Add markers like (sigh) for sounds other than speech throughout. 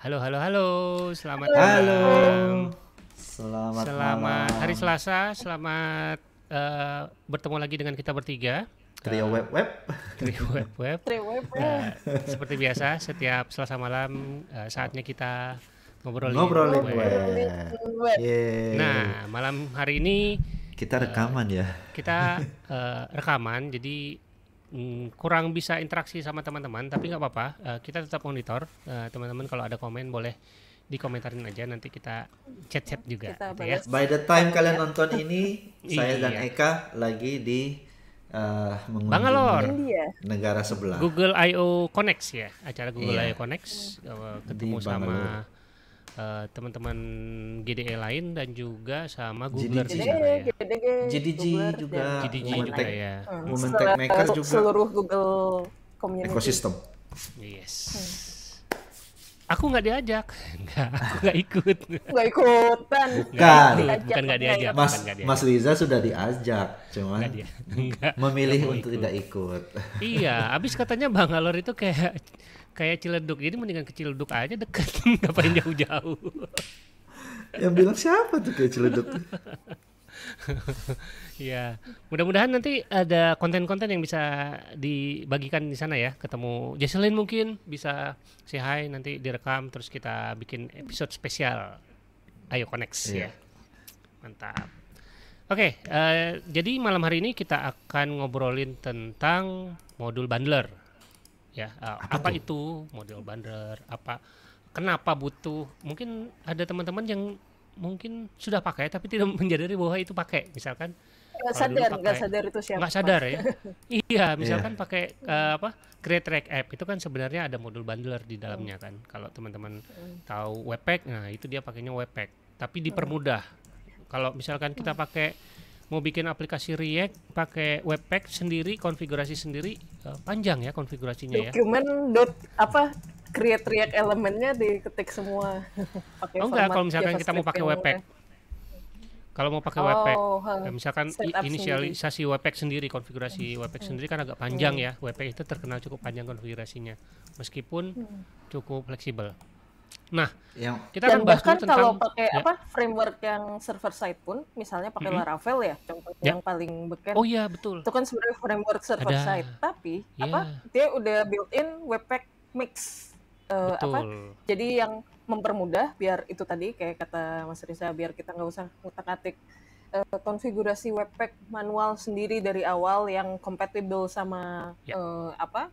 Halo, halo, halo. Selamat halo. Selamat, selamat malam. hari Selasa. Selamat uh, bertemu lagi dengan kita bertiga. Trio uh, (laughs) web web. Trio web web. Trio web web. Uh, seperti biasa setiap Selasa malam uh, saatnya kita ngobrolin, Ngobrol web. web. Yeah. Nah malam hari ini kita rekaman uh, ya. Kita uh, rekaman jadi Hmm, kurang bisa interaksi sama teman-teman tapi nggak apa-apa uh, kita tetap monitor teman eh, teman-teman kalau ada komen boleh dikomentarin aja nanti kita chat-chat juga kita gitu ya. By the time kalian iya. nonton ini (laughs) saya dan iya. Eka lagi di uh, mengunjungi negara sebelah. Google I/O Connect ya, acara Google iya. I/O Connect uh, ketemu sama teman eh, teman-teman GDE lain dan juga sama Google GDG. Ya. juga ya. GDG, GDG juga, GDG juga ya. Women Tech Maker juga. Seluruh Google community. Ekosistem. Yes. Hmm. Aku nggak diajak, (laughs) nggak, aku nggak ikut. Nggak ikutan. Bukan, bukan nggak diajak. Mas, diajak. Mas Liza sudah diajak, cuman memilih untuk ikut. tidak ikut. Iya, abis katanya Bang Alor itu kayak kayak Ciledug jadi mendingan ke Ciledug aja deket (laughs) ngapain jauh-jauh yang bilang siapa tuh kayak Ciledug ya, mudah-mudahan nanti ada konten-konten yang bisa dibagikan di sana ya. Ketemu Jaseline mungkin bisa say hi nanti direkam terus kita bikin episode spesial. Ayo connect yeah. ya. Iya. Mantap. Oke, okay, uh, eh, jadi malam hari ini kita akan ngobrolin tentang modul bundler ya uh, apa, apa itu? itu model bander apa kenapa butuh mungkin ada teman-teman yang mungkin sudah pakai tapi tidak (laughs) menyadari bahwa itu pakai misalkan nggak sadar nggak sadar itu siapa nggak sadar ya (laughs) iya misalkan yeah. pakai uh, apa create track app itu kan sebenarnya ada modul bundler di dalamnya kan kalau teman-teman hmm. tahu webpack nah itu dia pakainya webpack tapi dipermudah kalau misalkan kita pakai mau bikin aplikasi React pakai webpack sendiri konfigurasi sendiri uh, panjang ya konfigurasinya ya. Dokumen dot apa create React elemennya diketik semua. Oke, (laughs) oh enggak kalau misalkan kita mau pakai webpack. Kalau mau pakai oh, webpack, ya, misalkan inisialisasi sendiri. webpack sendiri, konfigurasi hmm. webpack sendiri kan agak hmm. panjang hmm. ya. Webpack itu terkenal cukup panjang konfigurasinya, meskipun hmm. cukup fleksibel. Nah, yang, kita akan bahas bahkan tentang, kalau pakai ya. apa framework yang server side pun, misalnya pakai mm -hmm. Laravel ya, contoh ya. yang paling beken. Oh iya betul. Itu kan sebenarnya framework server Ada. side, tapi ya. apa dia udah built-in webpack mix uh, apa? Jadi yang mempermudah biar itu tadi kayak kata Mas Risa biar kita nggak usah ngutak-atik uh, eh, konfigurasi webpack manual sendiri dari awal yang compatible sama ya. uh, apa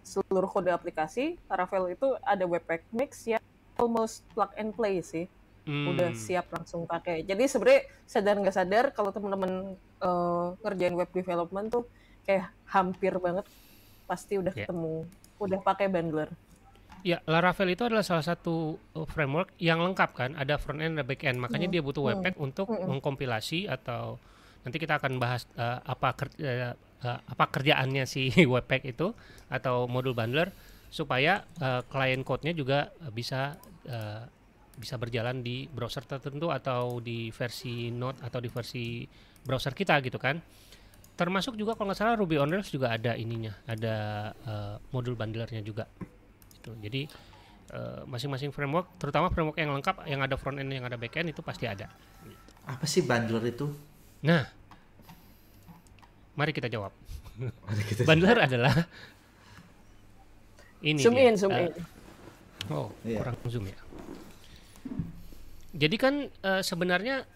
seluruh kode aplikasi Laravel itu ada webpack mix ya almost plug and play sih. Hmm. Udah siap langsung pakai. Jadi sebenarnya sadar nggak sadar kalau teman-teman uh, ngerjain web development tuh kayak hampir banget pasti udah yeah. ketemu, udah pakai bundler. Ya, Laravel itu adalah salah satu eh, framework yang lengkap kan, ada front end, ada back end. Makanya mm. dia butuh webpack hmm. mm. untuk mm. mengkompilasi atau nanti kita akan bahas uh, apa kerja uh, apa kerjaannya si (laughs) webpack itu atau modul bundler supaya uh, client code-nya juga eh, bisa uh, bisa berjalan di browser tertentu atau di versi Node atau di versi browser kita gitu kan. Termasuk juga kalau nggak salah Ruby on Rails juga ada ininya, ada uh, modul bundlernya juga. Gitu. Jadi masing masing-masing framework, terutama framework yang lengkap, yang ada front end, yang ada back end itu pasti ada. Gitu. Apa sih bundler itu? Nah, mari kita jawab. Mari kita bundler jawab. adalah ini zoom dia. in zoom uh, in eh, oh yeah. kurang zoom ya jadi kan uh, sebenarnya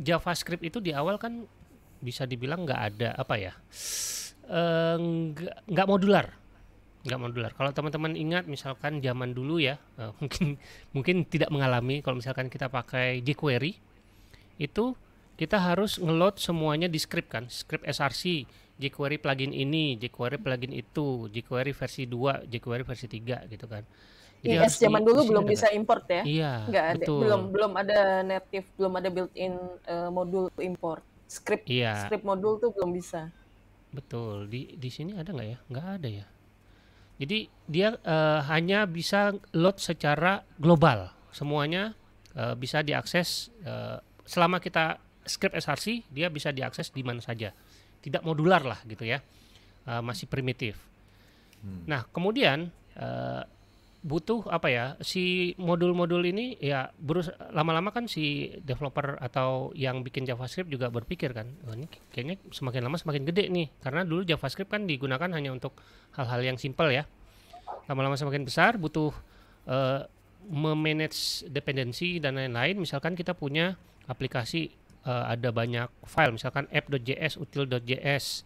JavaScript itu di awal kan bisa dibilang nggak ada apa ya uh, modular nggak modular. Kalau teman-teman ingat misalkan zaman dulu ya, uh, mungkin (laughs) mungkin tidak mengalami kalau misalkan kita pakai jQuery itu kita harus ngeload semuanya di script kan, script src jQuery plugin ini, jQuery plugin itu, jQuery versi 2, jQuery versi 3 gitu kan. Jadi yes, iya, zaman dulu belum gitu bisa kan. import ya. Iya, Nggak ada, betul. belum belum ada native, belum ada built-in uh, modul import. Script iya. script modul tuh belum bisa. Betul. Di di sini ada nggak ya? Nggak ada ya. Jadi dia uh, hanya bisa load secara global. Semuanya uh, bisa diakses uh, selama kita script SRC dia bisa diakses di mana saja tidak modular lah gitu ya, uh, masih primitif. Hmm. Nah kemudian uh, butuh apa ya si modul-modul ini ya berus lama-lama kan si developer atau yang bikin JavaScript juga berpikir kan oh, ini kayaknya semakin lama semakin gede nih karena dulu JavaScript kan digunakan hanya untuk hal-hal yang simple ya lama-lama semakin besar butuh uh, memanage dependensi dan lain-lain misalkan kita punya aplikasi uh, ada banyak file misalkan app.js, util.js,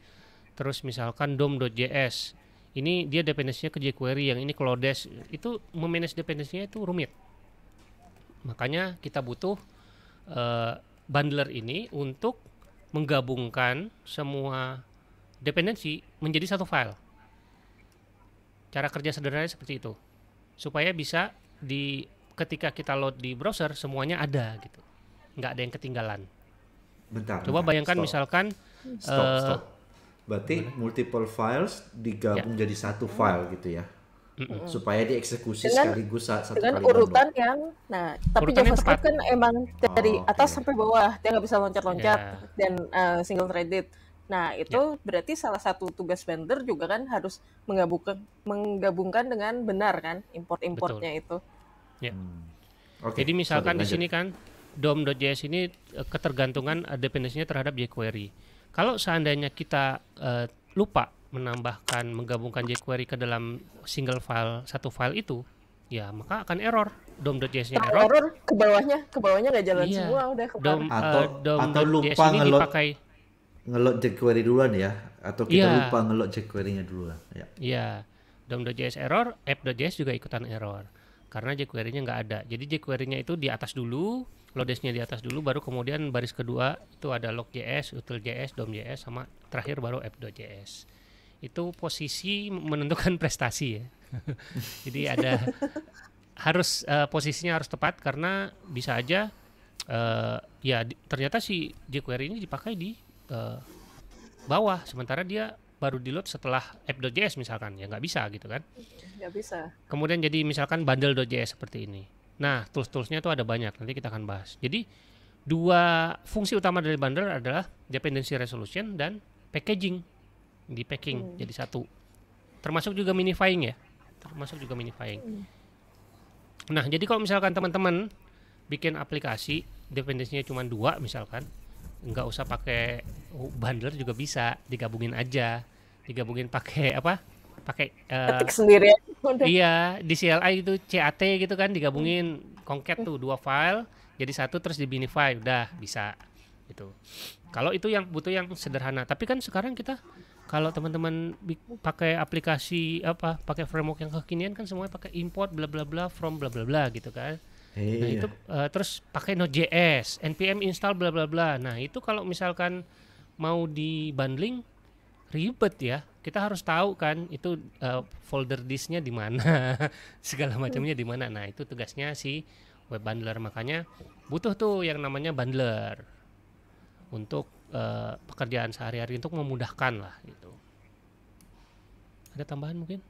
terus misalkan dom.js. Ini dia dependensinya ke jQuery yang ini Clodes. Itu memanage dependensinya itu rumit. Makanya kita butuh uh, bundler ini untuk menggabungkan semua dependensi menjadi satu file. Cara kerja sederhananya seperti itu. Supaya bisa di ketika kita load di browser semuanya ada gitu. Nggak ada yang ketinggalan. Bentar. Coba bentar, bayangkan stop. misalkan stop, uh, stop. Berarti Gimana? multiple files digabung ya. jadi satu file gitu ya. Mm-mm. supaya dieksekusi dengan, sekaligus satu dengan kali urutan download. yang nah tapi urutan JavaScript kan emang dari oh, atas iya. sampai bawah dia nggak bisa loncat-loncat yeah. dan uh, single threaded nah ya. itu yeah. berarti salah satu tugas vendor juga kan harus menggabungkan menggabungkan dengan benar kan import-importnya itu yeah. hmm. okay. jadi misalkan Sorry, di sini kan DOM.js ini e, ketergantungan e, dependensinya terhadap jQuery. Kalau seandainya kita uh, lupa menambahkan menggabungkan jQuery ke dalam single file satu file itu, ya maka akan error dom.js-nya error. error ke bawahnya ke bawahnya nggak jalan iya. semua udah ke dom, atau uh, dom atau lupa ngelot dipakai ngelot jQuery duluan ya atau kita yeah. lupa ngelot jQuery-nya duluan ya. Iya. Yeah. dom.js error, app.js juga ikutan error karena jQuery-nya nggak ada. Jadi jQuery-nya itu di atas dulu, lodash-nya di atas dulu, baru kemudian baris kedua itu ada JS, util JS, dom JS, sama terakhir baru app.js. Itu posisi menentukan (laughs) prestasi ya. (laughs) Jadi ada harus uh, posisinya harus tepat karena bisa aja uh, ya di, ternyata si jQuery ini dipakai di uh, bawah sementara dia baru di load setelah app.js misalkan ya nggak bisa gitu kan nggak bisa kemudian jadi misalkan bundle.js seperti ini nah tools-toolsnya itu ada banyak nanti kita akan bahas jadi dua fungsi utama dari bundle adalah dependency resolution dan packaging di packing hmm. jadi satu termasuk juga minifying ya termasuk juga minifying hmm. nah jadi kalau misalkan teman-teman bikin aplikasi dependensinya cuma dua misalkan nggak usah pakai bundler juga bisa digabungin aja digabungin pakai apa pakai uh, ketik sendiri iya di CLI itu CAT gitu kan digabungin konket tuh dua file jadi satu terus di binify udah bisa gitu kalau itu yang butuh yang sederhana tapi kan sekarang kita kalau teman-teman pakai aplikasi apa pakai framework yang kekinian kan semuanya pakai import bla bla bla from bla bla bla gitu kan nah, iya. nah itu uh, terus pakai Node.js npm install bla bla bla nah itu kalau misalkan mau di bundling ribet ya kita harus tahu kan itu uh, folder disknya di mana (laughs) segala macamnya di mana nah itu tugasnya si web bundler makanya butuh tuh yang namanya bundler untuk uh, pekerjaan sehari-hari untuk memudahkan lah itu ada tambahan mungkin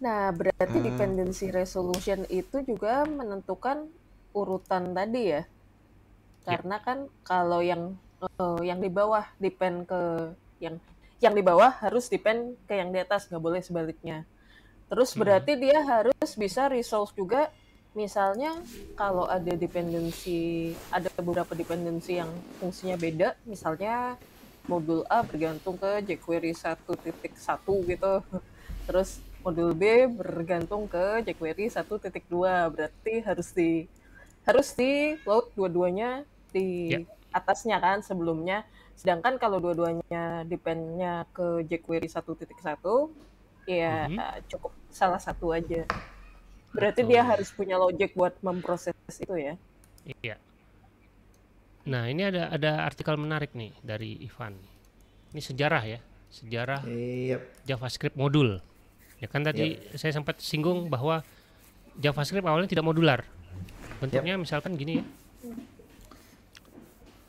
nah berarti hmm. dependency resolution itu juga menentukan urutan tadi ya, ya. karena yep. kan kalau yang uh, yang di bawah depend ke yang yang di bawah harus depend ke yang di atas nggak boleh sebaliknya terus hmm. berarti dia harus bisa resolve juga misalnya kalau ada dependensi ada beberapa dependensi yang fungsinya beda misalnya modul A bergantung ke jQuery 1.1 gitu terus modul B bergantung ke jQuery 1.2 berarti harus di harus di load dua-duanya di yeah atasnya kan sebelumnya. Sedangkan kalau dua-duanya dependnya ke jQuery 1.1, ya mm-hmm. cukup salah satu aja. Berarti Betul. dia harus punya logic buat memproses itu ya. Iya. Nah, ini ada ada artikel menarik nih dari Ivan. Ini sejarah ya, sejarah yep. Iya. JavaScript modul. Ya kan tadi yep. Iya. saya sempat singgung bahwa JavaScript awalnya tidak modular. Bentuknya yep. Iya. misalkan gini ya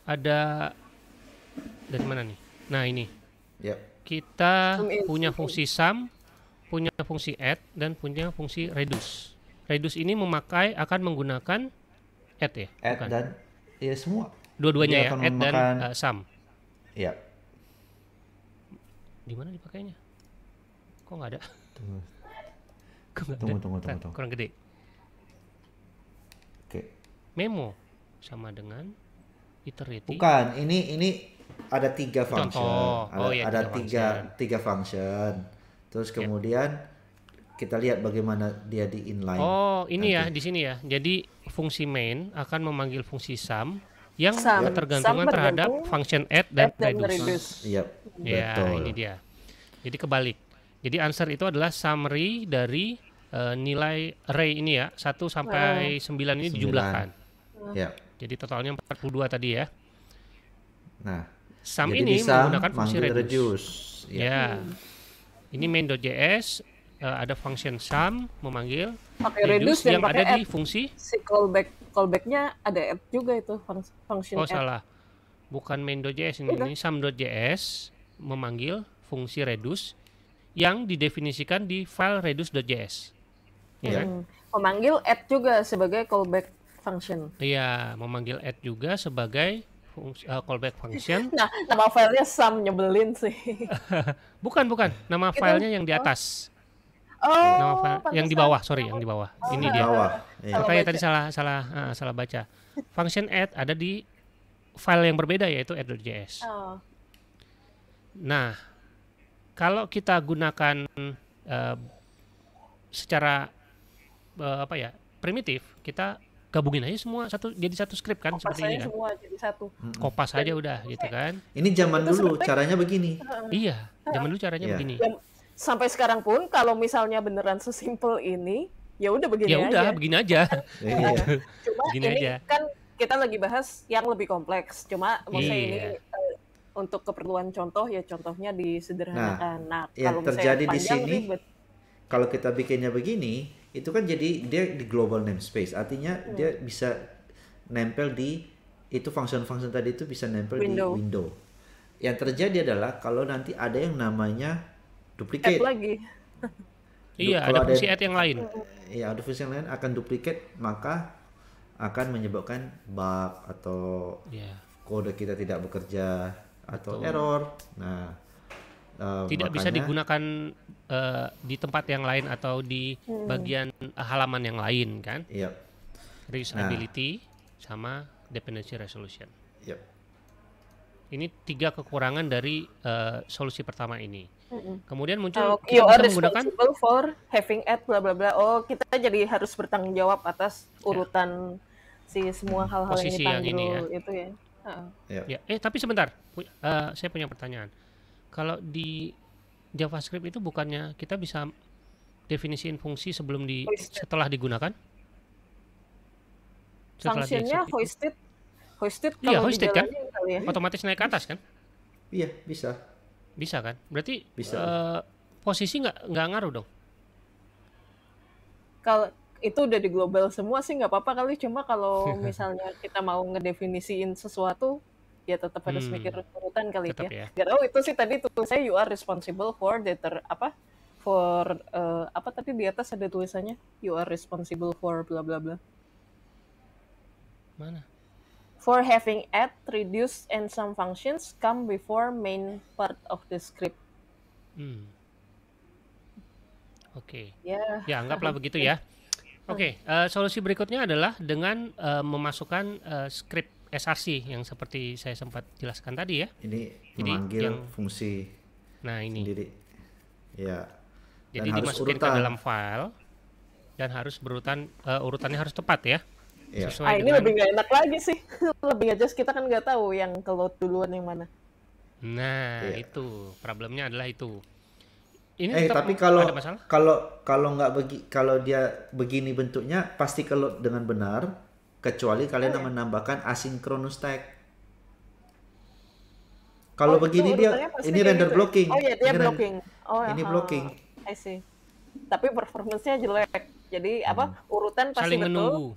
ada dari mana nih? Nah ini. Yep. Ya. Kita punya fungsi sum, punya fungsi add, dan punya fungsi reduce. Reduce ini memakai akan menggunakan add ya? Add Bukan. dan ya semua. Dua-duanya ya, add dan uh, sum. Iya. Yep. Di mana dipakainya? Kok nggak ada? Tunggu. (laughs) Kok nggak tunggu, Tunggu, tunggu, tunggu. Kurang gede. Oke. Okay. Memo sama dengan iterate. Bukan, ini ini ada tiga function. Contoh. Ada, oh, iya, ada tiga function. tiga function. Terus iya. kemudian yep. kita lihat bagaimana dia di inline. Oh, ini ya, nanti. ya di sini ya. Jadi fungsi main akan memanggil fungsi sum yang sum. ketergantungan sum terhadap function add dan, add reduce. Iya, Yep, ya, ini dia. Jadi kebalik. Jadi answer itu adalah summary dari uh, nilai array ini ya, 1 sampai hmm. sembilan 9 ini dijumlahkan. Ya. Jadi totalnya 42 tadi ya. Nah, sum ini bisa menggunakan fungsi reduce. reduce. Ya. ya. Hmm. Ini main.js uh, eh, ada function sum memanggil pakai reduce, reduce yang ada add. di fungsi si callback callbacknya ada add juga itu fungsi. Oh add. salah. Bukan main.js ini, iya. ini sum.js memanggil fungsi reduce yang didefinisikan di file reduce.js. Ya. Hmm. Kan? Memanggil add juga sebagai callback function. Iya, memanggil add juga sebagai fungsi, uh, eh, callback function. (laughs) nah, nama filenya sam nyebelin sih. (laughs) bukan, bukan. Nama filenya yang di atas. Oh, nama file, yang di bawah, sorry, yang di bawah. Oh, Ini iya. dia. Bawah. Iya. Makanya tadi salah salah uh, salah baca. Function add ada di file yang berbeda yaitu add.js. Oh. Nah, kalau kita gunakan uh, secara uh, apa ya primitif kita gabungin aja semua satu jadi satu skrip kan seperti ini kan semua jadi satu kopas aja udah gitu kan ini zaman dulu caranya begini (laughs) iya zaman dulu caranya iya. begini sampai sekarang pun kalau misalnya beneran sesimpel ini ya udah begini ya udah begini aja (laughs) iya. Iya. cuma begini ini aja. kan kita lagi bahas yang lebih kompleks cuma maksudnya ini eh, untuk keperluan contoh ya contohnya disederhanakan nah, nah yang kalau terjadi di sini kalau kita bikinnya begini itu kan jadi dia di global namespace artinya hmm. dia bisa nempel di itu function-function tadi itu bisa nempel window. di window yang terjadi adalah kalau nanti ada yang namanya duplicate add lagi (laughs) iya ada fungsi add yang lain iya ada fungsi yang lain akan duplicate maka akan menyebabkan bug atau yeah. kode kita tidak bekerja atau atau error nah Uh, tidak makanya, bisa digunakan uh, di tempat yang lain atau di hmm. bagian eh, halaman yang lain kan? Yep. Iya. Reusability nah. sama dependency resolution. Yep. Iya. Ini tiga kekurangan dari uh, solusi pertama ini. mm hmm Kemudian muncul oh, kita bisa menggunakan for having at bla bla bla. Oh, kita jadi harus bertanggung jawab atas ya. urutan yeah. si semua hal-hal yang yang ini ya. itu ya. Uh. Yeah. Ya, eh tapi sebentar, uh, saya punya pertanyaan kalau di JavaScript itu bukannya kita bisa definisiin fungsi sebelum di hoisted. setelah digunakan? Fungsinya hoisted. Hoisted iya, kalau iya, hoisted kan? Ya. Otomatis naik ke atas kan? Iya, bisa. Bisa kan? Berarti bisa. Uh, posisi nggak nggak ngaruh dong? Kalau itu udah di global semua sih nggak apa-apa kali cuma kalau (laughs) misalnya kita mau ngedefinisiin sesuatu ya tetap harus hmm. mikir urutan kali tetap ya. ya. Gak tahu itu sih tadi saya you are responsible for the ter, apa for uh, apa tapi di atas ada tulisannya you are responsible for bla bla bla. Mana? For having add, reduce, and some functions come before main part of the script. Hmm. Oke. Okay. Ya. Yeah. Ya, anggaplah begitu ya. (laughs) Oke, okay, uh, eh, solusi berikutnya adalah dengan uh, memasukkan uh, script SRC yang seperti saya sempat jelaskan tadi ya. Ini Jadi memanggil yang, fungsi nah ini. sendiri. Ya. Dan Jadi dimasukin urutan. ke dalam file dan harus berurutan uh, urutannya harus tepat ya. Yeah. Ya. ah, ini dengan... lebih gak enak lagi sih. (laughs) lebih aja kita kan nggak tahu yang ke duluan yang mana. Nah, iya. itu problemnya adalah itu. Ini eh, tapi kalau kalau kalau nggak begi kalau dia begini bentuknya pasti kalau dengan benar kecuali kalian oh, menambahkan asinkronus tag. Kalau oh, begini dia ini render gitu. Ya? blocking. Oh iya, dia ini blocking. Oh, ini aha. blocking. I see. Tapi performance-nya jelek. Jadi hmm. apa urutan pasti Saling betul. Menunggu.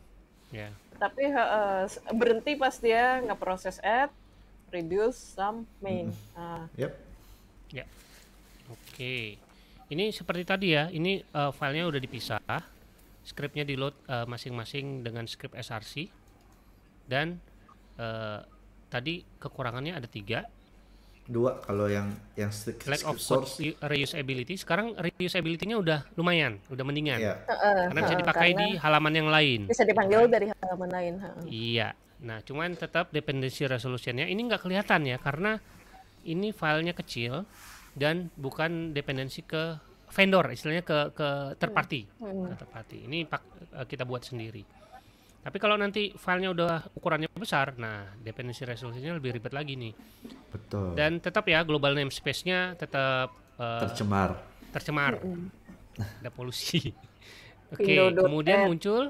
Yeah. Tapi uh, berhenti pas dia nggak proses add, reduce some main. Hmm. Ah. Yep. Ya. Yeah. Oke. Okay. Ini seperti tadi ya, ini uh, filenya udah dipisah Scriptnya di load masing eh, masing-masing dengan script src dan uh, tadi kekurangannya ada tiga. Dua kalau yang yang script, lack of source. reusability. Sekarang reusability-nya udah lumayan, udah mendingan. Yeah. Iya. karena bisa dipakai karena di halaman yang lain. Bisa dipanggil dari halaman lain. Iya. Nah, cuman tetap dependensi nya ini nggak kelihatan ya karena ini filenya kecil dan bukan dependensi ke vendor istilahnya ke ke terparty hmm. party, hmm. ke Ini pak, eh, kita buat sendiri. Tapi kalau nanti filenya udah ukurannya besar, nah dependency resolusinya lebih ribet lagi nih. Betul. Dan tetap ya global namespace-nya tetap uh, tercemar. Tercemar. -hmm. Ada polusi. (laughs) Oke, okay, kemudian muncul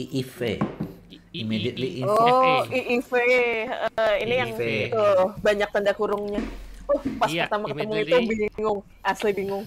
IIV. Immediately Oh, IIV. Oh, uh, eh, ini IIV. yang itu banyak tanda kurungnya. Oh, pas iya, pertama ketemu itu bingung, asli bingung.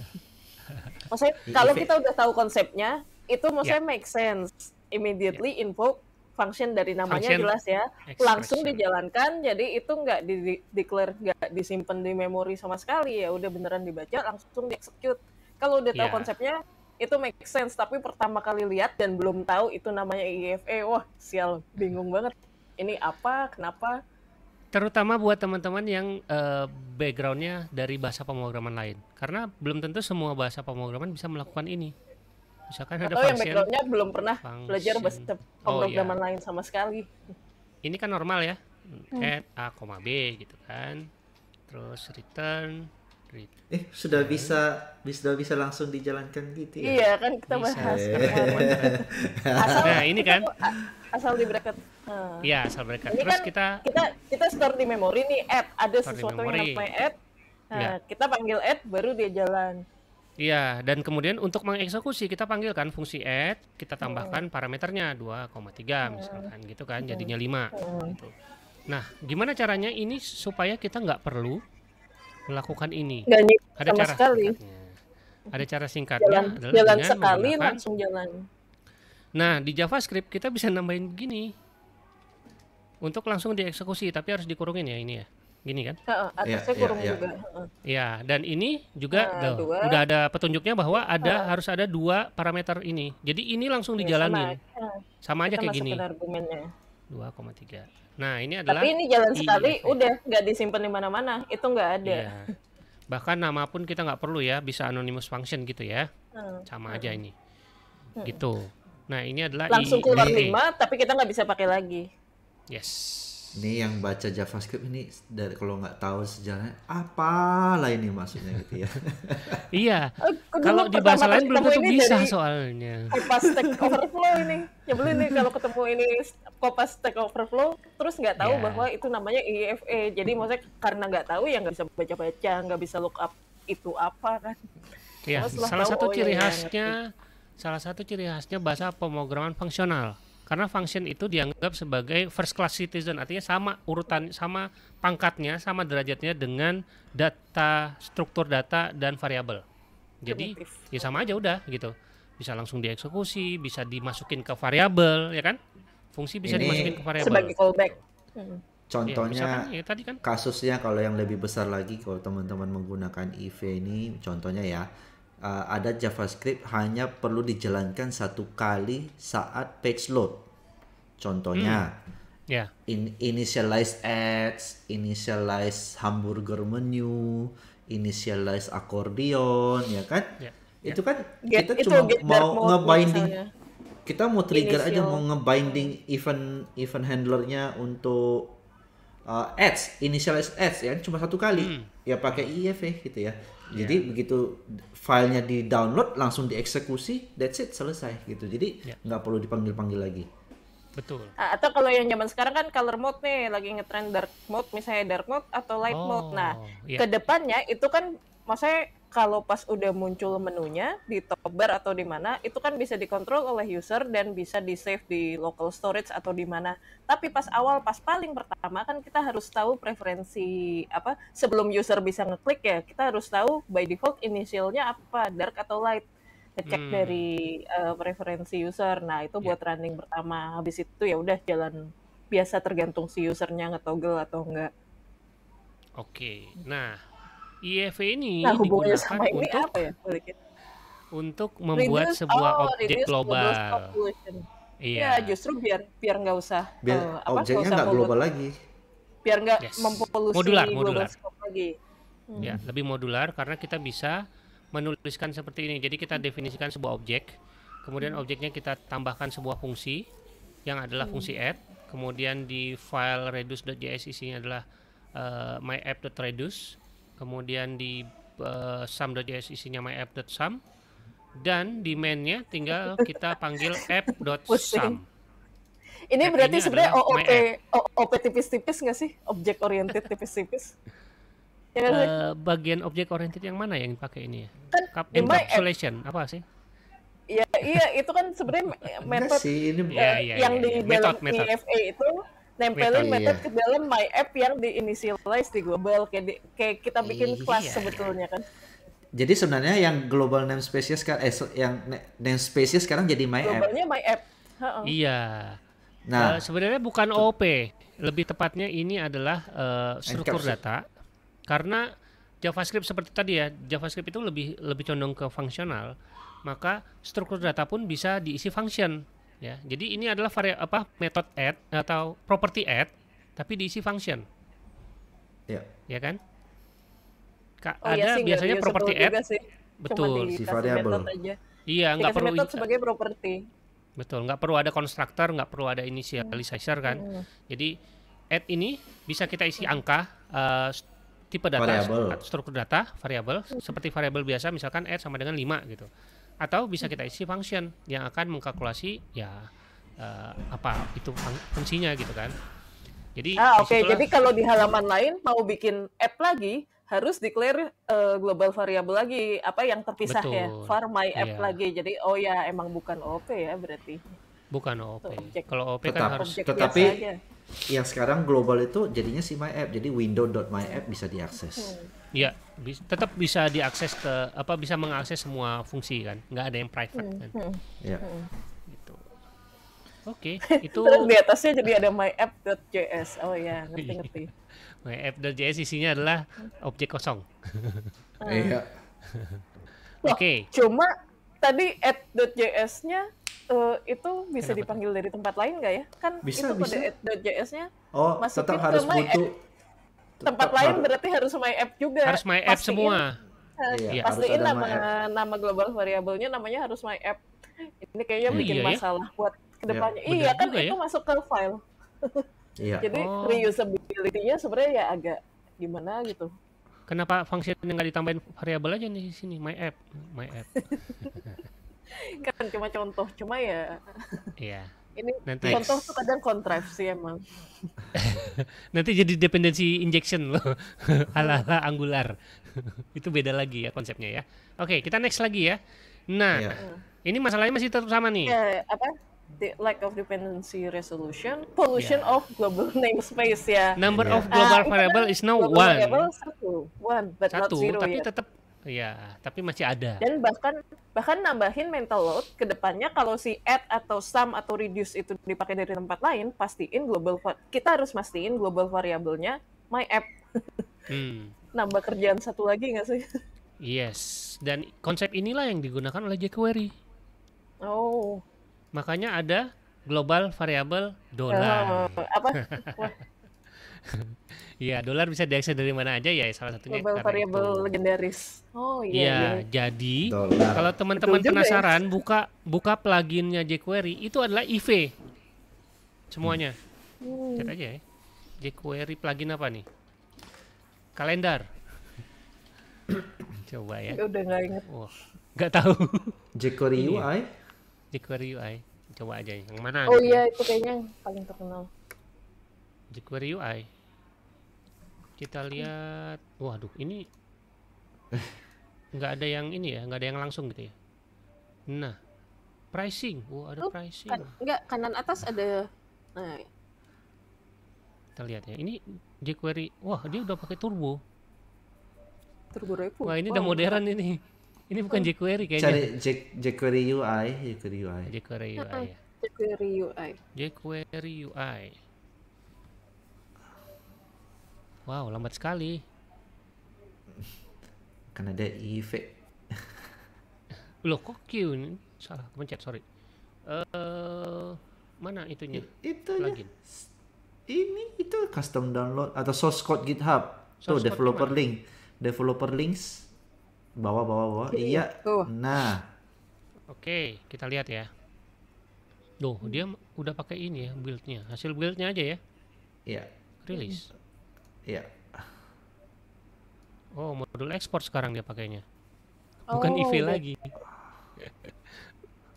Maksudnya kalau kita udah tahu konsepnya, itu maksudnya yeah. make sense. Immediately yeah. invoke function dari namanya function jelas ya. Expression. Langsung dijalankan, jadi itu nggak di, declare, nggak disimpan di memori sama sekali ya. Udah beneran dibaca, langsung di execute Kalau udah tahu yeah. konsepnya, itu make sense. Tapi pertama kali lihat dan belum tahu itu namanya IFA, e, wah sial, bingung banget. Ini apa, kenapa, terutama buat teman-teman yang uh, backgroundnya dari bahasa pemrograman lain karena belum tentu semua bahasa pemrograman bisa melakukan ini misalkan Atau ada yang backgroundnya belum pernah function. belajar bahasa pemrograman oh, iya. lain sama sekali ini kan normal ya hmm. add a, b gitu kan terus return, return eh sudah bisa sudah bisa langsung dijalankan gitu ya iya kan kita bisa. bahas asal, nah ini kan asal di bracket Iya, mereka. Berkat. Terus kan kita kita kita store di memori nih add ada sesuatu yang namanya add. Nah, ya. kita panggil add baru dia jalan. Iya, dan kemudian untuk mengeksekusi kita panggilkan fungsi add, kita tambahkan hmm. parameternya 2,3 hmm. misalkan gitu kan, jadinya 5 hmm. gitu. Nah, gimana caranya ini supaya kita nggak perlu melakukan ini? Gak Ada cara sekali. Singkatnya. Ada cara singkatnya jalan, adalah jalan sekali langsung jalan. Nah, di JavaScript kita bisa nambahin begini untuk langsung dieksekusi tapi harus dikurungin ya ini ya gini kan? Iya, atasnya yeah, kurung yeah, juga. Ya, dan ini juga uh, dua. udah ada petunjuknya bahwa ada uh, harus ada dua parameter ini. Jadi ini langsung yeah, dijalanin. Sama, sama aja kayak gini. Dua koma tiga. Nah, ini adalah Tapi ini jalan sekali udah nggak disimpan di mana-mana, itu nggak ada. Yeah. Bahkan nama pun kita nggak perlu ya, bisa anonymous function gitu ya. hmm. sama aja ini. hmm. gitu. Nah, ini adalah langsung keluar e. lima, tapi kita nggak bisa pakai lagi. Yes. Ini yang baca JavaScript ini dari kalau nggak tahu sejarahnya apalah ini maksudnya gitu ya. (laughs) iya. Eh, kalau di bahasa lain belum tentu bisa soalnya. Kopas Stack Overflow ini. Ya belum nih kalau ketemu ini Kopas Stack Overflow terus nggak tahu yeah. bahwa itu namanya IFA. Jadi maksudnya karena nggak tahu ya nggak bisa baca-baca, nggak bisa look up itu apa kan. Iya, salah tahu, satu oh, ciri iya, iya, khasnya ya, salah satu ciri khasnya bahasa pemrograman fungsional karena function itu dianggap sebagai first class citizen artinya sama urutan sama pangkatnya sama derajatnya dengan data struktur data dan variabel jadi ya sama aja udah gitu bisa langsung dieksekusi bisa dimasukin ke variabel ya kan fungsi bisa Ini dimasukin ke variabel sebagai callback hmm. Contohnya ya, ya, tadi kan. kasusnya kalau yang lebih besar lagi kalau teman-teman menggunakan IV ini contohnya ya uh, ada JavaScript hanya perlu dijalankan satu kali saat page load. Contohnya, mm. yeah. in initialize ads, initialize hamburger menu, initialize accordion, ya kan? Yeah. Itu kan get, kita cuma mau ngebinding, kita mau trigger Initial. aja mau ngebinding event event handlernya untuk uh, ads, initialize ads ya kan? cuma satu kali, Hmm. ya pakai IF e e gitu ya. Yeah. Jadi ya. begitu filenya di download langsung dieksekusi, that's it selesai gitu. Jadi ya. nggak yeah. perlu dipanggil panggil lagi. Betul. Atau kalau yang zaman sekarang kan color mode nih lagi ngetrend dark mode, misalnya dark mode atau light oh, mode. Nah, yeah. kedepannya itu kan maksudnya kalau pas udah muncul menunya di topper atau di mana itu kan bisa dikontrol oleh user dan bisa di save di local storage atau di mana. Tapi pas awal pas paling pertama kan kita harus tahu preferensi apa sebelum user bisa ngeklik ya kita harus tahu by default inisialnya apa dark atau light ngecek hmm. dari uh, preferensi user. Nah itu ya. buat yeah. running pertama. Habis itu ya udah jalan biasa tergantung si usernya ngetoggle atau enggak. Oke, okay. nah IEV ini nah, digunakan sama ini untuk apa ya? untuk membuat reduce, sebuah oh, objek global. Iya. Ya, justru biar biar nggak usah biar uh, apa, objeknya nggak global lagi. Biar nggak yes. mempolusi modular, modular. lagi. Hmm. Ya, lebih modular karena kita bisa menuliskan seperti ini. Jadi kita definisikan sebuah objek, kemudian objeknya kita tambahkan sebuah fungsi yang adalah hmm. fungsi add, kemudian di file reduce.js isinya adalah uh, eh, app.reduce kemudian di uh, eh, sum.js isinya app.sum dan di mainnya tinggal (laughs) kita panggil app.sum ini app berarti sebenarnya OOP OOP tipis-tipis nggak sih object oriented (laughs) tipis-tipis uh, bagian object oriented yang mana yang pakai ini ya kan encapsulation apa sih Ya, iya itu kan sebenarnya method sih, ini ya, ya, yang ya, di iya. dalam metode, EFA itu nempelin Betul, method iya. ke dalam my app yang diinitialize di global kayak di, kayak kita bikin iya. kelas sebetulnya kan. Jadi sebenarnya yang global namespace sekarang eh yang namespace sekarang jadi my Globalnya app. Globalnya my app. Ha -ha. Iya. Nah, uh, sebenarnya bukan OP. Lebih tepatnya ini adalah uh, struktur data karena JavaScript seperti tadi ya, JavaScript itu lebih lebih condong ke fungsional, maka struktur data pun bisa diisi function ya. Jadi ini adalah varia, apa method add atau property add tapi diisi function. Ya. Ya kan? Ka oh, iya ada iya, biasanya property add. Betul. Si variable. Iya, nggak perlu method sebagai property Betul, nggak perlu ada konstruktor, nggak perlu ada initializer kan. Hmm. Jadi add ini bisa kita isi angka uh, tipe data, struktur data, variabel, seperti variabel biasa misalkan add sama dengan 5 gitu atau bisa kita isi function yang akan mengkalkulasi ya uh, apa itu fungsinya gitu kan. Jadi ah, oke. Okay. Jadi kalau di halaman lain mau bikin app lagi harus declare uh, global variable lagi apa yang terpisah ya? Betul. ya var my app yeah. lagi. Jadi oh ya emang bukan OP ya berarti. Bukan OP. Kalau OP kan Tetap, kan harus tetapi yang sekarang global itu jadinya si my app. Jadi window.myapp app bisa diakses. Hmm. Iya, bis, tetap bisa diakses ke apa bisa mengakses semua fungsi kan, nggak ada yang private hmm, kan. Hmm. Iya. Hmm. Hmm. Oke, okay, (laughs) itu Terus di atasnya jadi ada myapp.js. Oh ya, ngerti-ngerti. Iya. (laughs) myapp.js isinya adalah hmm. objek kosong. Iya. (laughs) Oke. Okay. Cuma tadi app.js-nya uh, eh, itu bisa Kenapa dipanggil dari tempat lain nggak ya? Kan bisa, itu bisa. app.js-nya. Oh, tetap harus butuh tempat lain berarti harus my app juga. Harus my app pastiin, semua. Iya, iya, iya. pastiin nama nama global variabelnya namanya harus my app. Ini kayaknya hmm. bikin iya, masalah ya? buat kedepannya. Kan ya, iya kan itu ya? masuk ke file. iya. (laughs) Jadi oh. reusability-nya sebenarnya ya agak gimana gitu. Kenapa fungsi nggak ditambahin variabel aja nih sini my app, my app. (laughs) kan cuma contoh, cuma ya. Iya ini nanti. contoh tuh kadang kontrive sih emang (laughs) nanti jadi dependensi injection loh (laughs) ala ala angular (laughs) itu beda lagi ya konsepnya ya oke kita next lagi ya nah yeah. ini masalahnya masih tetap sama nih yeah, apa The lack of dependency resolution, pollution yeah. of global namespace ya. Number yeah. of global uh, variable is now one. Variable satu, one, but satu, not zero, tapi ya. tetap Iya, tapi masih ada. Dan bahkan bahkan nambahin mental load ke depannya kalau si add atau sum atau reduce itu dipakai dari tempat lain, pastiin global kita harus mastiin global variabelnya my app. (laughs) Hmm. Nambah kerjaan satu lagi nggak sih? Yes, dan konsep inilah yang digunakan oleh jQuery. Oh. Makanya ada global variabel dolar. Uh, oh, apa? (laughs) Iya, dolar bisa diakses dari mana aja ya, salah satunya Global variable itu. legendaris. Oh iya. Iya, iya. jadi dollar. kalau teman-teman ya. penasaran ya. buka buka pluginnya jQuery itu adalah IV. Semuanya. Hmm. Cek aja ya. jQuery plugin apa nih? Kalender. (coughs) Coba ya. Udah nggak ingat. Wah, oh, nggak tahu. jQuery UI. Ya. jQuery UI. Coba aja yang mana? Oh iya, itu kayaknya yang paling terkenal. jQuery UI kita lihat waduh ini (laughs) nggak ada yang ini ya nggak ada yang langsung gitu ya nah pricing wow ada oh, pricing kan, nggak kanan atas nah. ada nah kita lihat ya ini jQuery wah dia udah pakai turbo turbo repo wah ini udah modern ini ini bukan oh. jQuery kayaknya cari J, jQuery UI jQuery UI jQuery UI ah, ah, ya. jQuery UI jQuery UI Wow, lambat sekali. (laughs) Karena ada IV. (laughs) Loh, kok Q ini? Salah, pencet, sorry. Eh, uh, mana itunya? Itu Plugin. Ini itu custom download atau source code GitHub. Source Tuh, code developer mana? link. Developer links bawa bawa Ini Iya. Tuh. Nah. Oke, kita lihat ya. Loh, dia hmm. udah pakai ini ya build-nya. Hasil build-nya aja ya. Iya. Release. Hmm Iya. Oh, modul ekspor sekarang dia pakainya. Bukan oh. IV e lagi.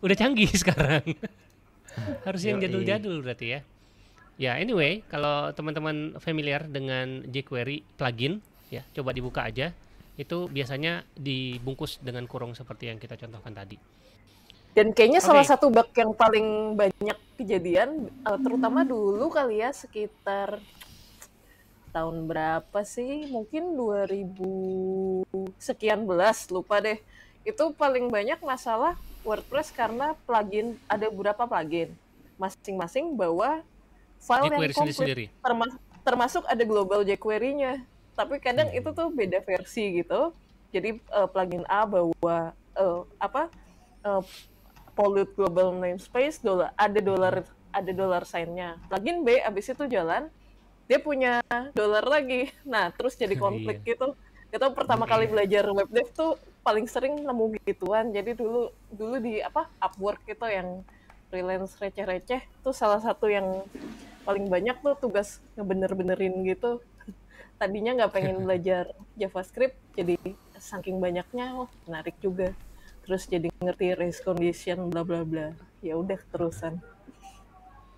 Udah canggih (laughs) sekarang. Harus yang jadul-jadul berarti ya. Ya, anyway, kalau teman-teman familiar dengan jQuery plugin, ya coba dibuka aja. Itu biasanya dibungkus dengan kurung seperti yang kita contohkan tadi. Dan kayaknya okay. salah satu bug yang paling banyak kejadian, eh, terutama dulu kali ya sekitar tahun berapa sih? Mungkin 2000 sekian belas, lupa deh. Itu paling banyak masalah WordPress karena plugin ada beberapa plugin masing-masing bawa file jQuery yang komplit sendiri. termasuk ada global jQuery-nya. Tapi kadang hmm. itu tuh beda versi gitu. Jadi uh, plugin A bawa uh, apa? Uh, pollute global namespace dollar ada dollar ada dollar sign-nya. Plugin B abis itu jalan dia punya dolar lagi nah terus jadi iya. konflik gitu itu pertama kali iya. belajar web dev tuh paling sering nemu gituan jadi dulu dulu di apa Upwork gitu yang freelance receh-receh tuh salah satu yang paling banyak tuh tugas ngebener-benerin gitu (laughs) tadinya nggak pengen (laughs) belajar JavaScript jadi saking banyaknya oh menarik juga terus jadi ngerti race condition bla bla bla ya udah terusan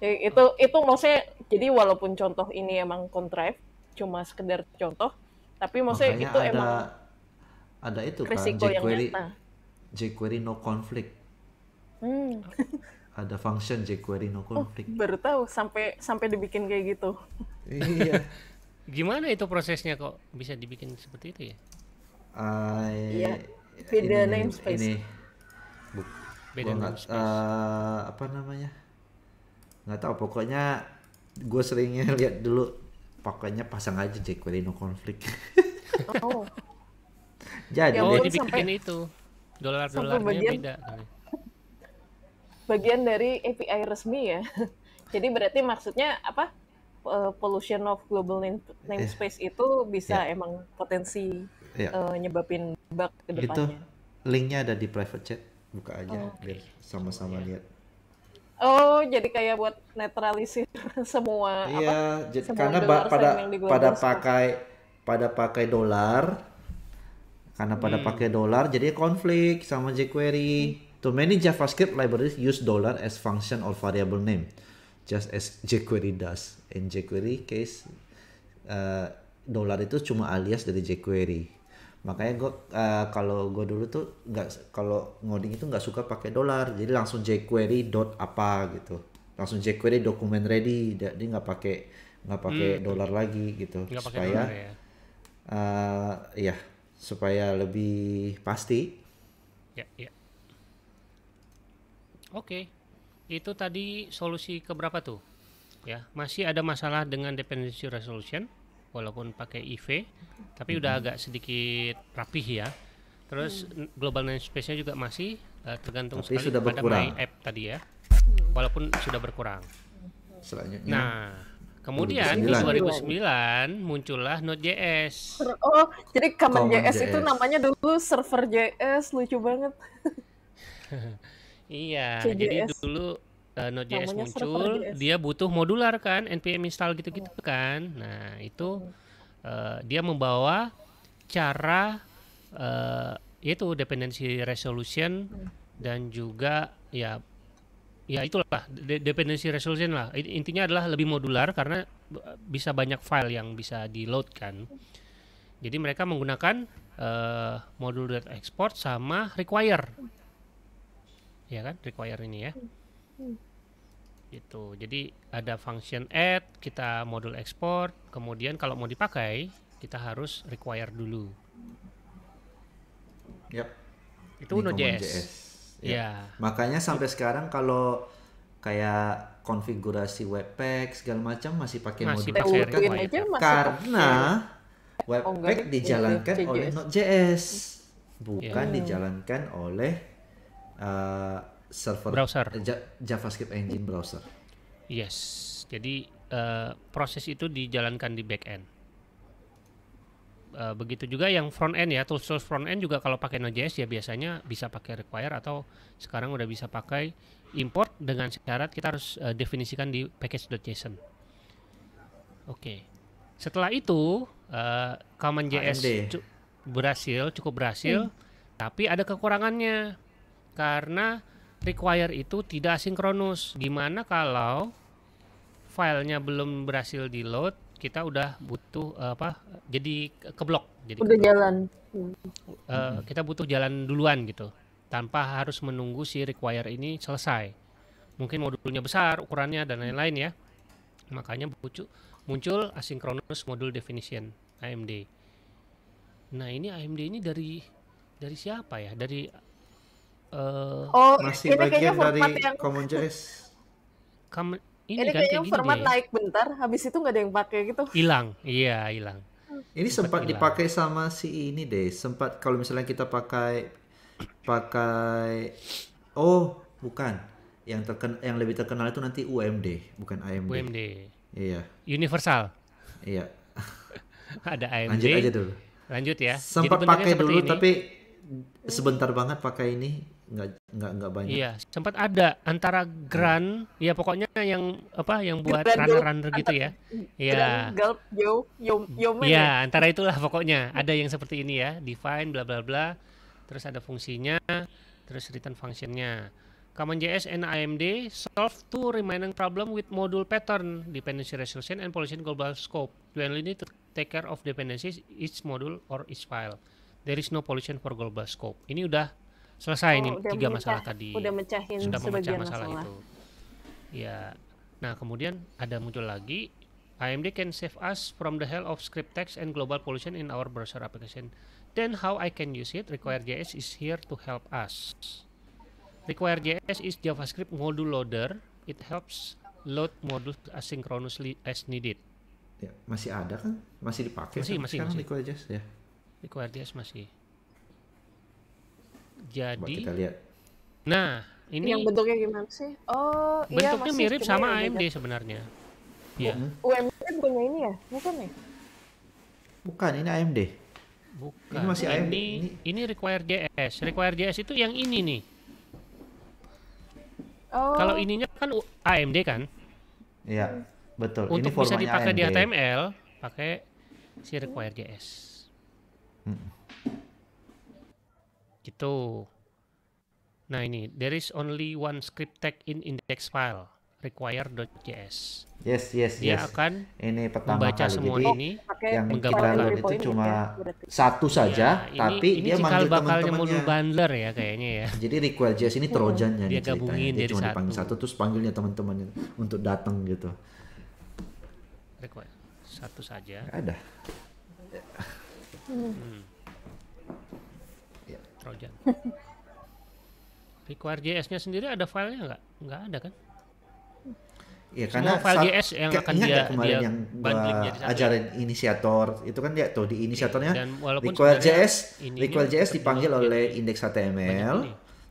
itu itu maksudnya jadi walaupun contoh ini emang contrive cuma sekedar contoh tapi maksudnya Makanya itu ada, emang ada itu kan jQuery jQuery no conflict hmm. ada function jQuery no oh, conflict oh, baru tahu sampai sampai dibikin kayak gitu iya (laughs) gimana itu prosesnya kok bisa dibikin seperti itu ya uh, iya beda ini, namespace ini bu, beda namespace. Gak, uh, eh, apa namanya nggak tahu pokoknya gue seringnya (laughs) lihat dulu pokoknya pasang aja Jack no konflik oh. (laughs) jadi ya, bikin dibikin itu dolar dolarnya beda bagian dari API resmi ya (laughs) jadi berarti maksudnya apa uh, pollution of global namespace yeah. itu bisa yeah. emang potensi yeah. Ya. uh, nyebabin bug ke gitu. depannya. Itu linknya ada di private chat, buka aja oh, biar sama-sama yeah. lihat. Oh, jadi kayak buat netralisir (laughs) semua Iya, apa, jadi, semua karena pada pada pakai pada pakai dolar karena pada hmm. pakai dolar jadi konflik sama jQuery. Hmm. Too many JavaScript libraries use dollar as function or variable name just as jQuery does. In jQuery case uh, dolar itu cuma alias dari jQuery makanya gue uh, kalau gue dulu tuh nggak kalau ngoding itu nggak suka pakai dolar jadi langsung jQuery dot apa gitu langsung jQuery dokumen ready jadi nggak pakai nggak pakai hmm. dolar lagi gitu gak supaya ya. Uh, ya supaya lebih pasti ya ya oke okay. itu tadi solusi keberapa tuh ya masih ada masalah dengan dependency resolution walaupun pakai IV tapi hmm. udah agak sedikit rapih ya terus hmm. global name space-nya juga masih uh, tergantung tapi sekali pada berkurang. app tadi ya mm. walaupun sudah berkurang selanjutnya nah kemudian 2009. di 2009 muncullah Node.js oh jadi Common JS, JS itu namanya dulu server JS lucu banget (laughs) iya CJS. jadi dulu uh, eh, Node.js muncul, dia butuh modular kan, npm install gitu-gitu hmm. kan. Nah, itu uh, dia membawa cara uh, yaitu dependency resolution hmm. dan juga ya ya itulah de dependency resolution lah. Intinya adalah lebih modular karena bisa banyak file yang bisa di-load kan. Jadi mereka menggunakan uh, export sama require. Ya kan? Require ini ya. Hmm. Hmm. Itu. Jadi ada function add, kita modul export, kemudian kalau mau dipakai kita harus require dulu. Yep. Itu Node.js. Yep. Ya. Makanya sampai sekarang kalau kayak konfigurasi webpack segala macam masih pakai masih modul pakai kan? karena webpack oh, dijalankan oleh Node.js bukan yeah. dijalankan oleh uh, server browser JavaScript engine browser. Yes, jadi uh, proses itu dijalankan di back end. Uh, begitu juga yang front end ya tools tools front end juga kalau pakai Node.js ya biasanya bisa pakai require atau sekarang udah bisa pakai import dengan syarat kita harus uh, definisikan di package.json. Oke, okay. setelah itu uh, JS cu berhasil cukup berhasil, hmm. tapi ada kekurangannya karena require itu tidak asinkronus. Gimana kalau filenya belum berhasil di load, kita udah butuh apa? Jadi keblok. Jadi udah keblok. jalan. Uh, kita butuh jalan duluan gitu, tanpa harus menunggu si require ini selesai. Mungkin modulnya besar, ukurannya dan lain-lain ya. Makanya muncul muncul asinkronus module definition AMD. Nah ini AMD ini dari dari siapa ya? Dari Uh, oh, masih ini bagian dari yang... Common JS. Kamu... ini, ini kan kayaknya format naik naik bentar, habis itu nggak ada yang pakai gitu. Hilang, iya hilang. Ini sempat, sempat dipakai sama si ini deh. Sempat kalau misalnya kita pakai pakai oh bukan yang terken yang lebih terkenal itu nanti UMD bukan AMD. UMD. Iya. Universal. Iya. (laughs) ada AMD. Lanjut aja dulu. Lanjut ya. Sempat pakai dulu ini. tapi sebentar banget pakai ini nggak nggak banyak. Iya, sempat ada antara Grand, hmm. ya pokoknya yang apa yang buat runner-runner gitu ya. Iya. ya Yo Yo Yo iya, ya, antara itulah pokoknya. Ada yang seperti ini ya, define bla bla bla. Terus ada fungsinya, terus return functionnya. Common JS and AMD solve two remaining problem with module pattern, dependency resolution and pollution global scope. You only need to take care of dependencies each module or each file. There is no pollution for global scope. Ini udah selesai oh, ini tiga mencah, masalah tadi udah mecahin sudah memecah masalah, masalah itu ya nah kemudian ada muncul lagi AMD can save us from the hell of script text and global pollution in our browser application. Then how I can use it? require js is here to help us. require js is JavaScript module loader. It helps load modules asynchronously as needed. Ya, masih ada kan? Masih dipakai? Masih, kan? masih. masih require js ya. require js masih. Jadi kita lihat. Nah, ini yang bentuknya gimana sih? Oh, iya, bentuknya iya mirip sama AMD beda. sebenarnya. Iya. Oh, UMD punya ini ya? Bukan ya? Bukan, ini AMD. Bukan. Ini masih AMD. Ini, ini require JS. Require JS itu yang ini nih. Oh. Kalau ininya kan AMD kan? Iya, betul. Untuk ini bisa dipakai AMD. di HTML, pakai si require JS. Hmm. Gitu. Nah ini, there is only one script tag in index file require.js. Yes, yes, Dia yes. akan ini pertama membaca kali. semua Jadi, ini yang menggambarkan itu cuma satu iya, saja, ya, tapi ini dia manggil bakalnya teman-temannya. bundler ya kayaknya ya. (laughs) Jadi require.js ini trojannya dia nih gabungin dia cuma satu. dipanggil satu terus panggilnya teman-temannya untuk datang gitu. Require satu saja. Gak ada. Hmm project (laughs) require JS-nya sendiri ada filenya nggak nggak ada kan Iya karena Semua file JS yang akan dia, kemarin dia yang gua ajarin inisiator itu kan dia tuh di iya, inisiatornya dan require JS ini require JS dipanggil oleh indeks HTML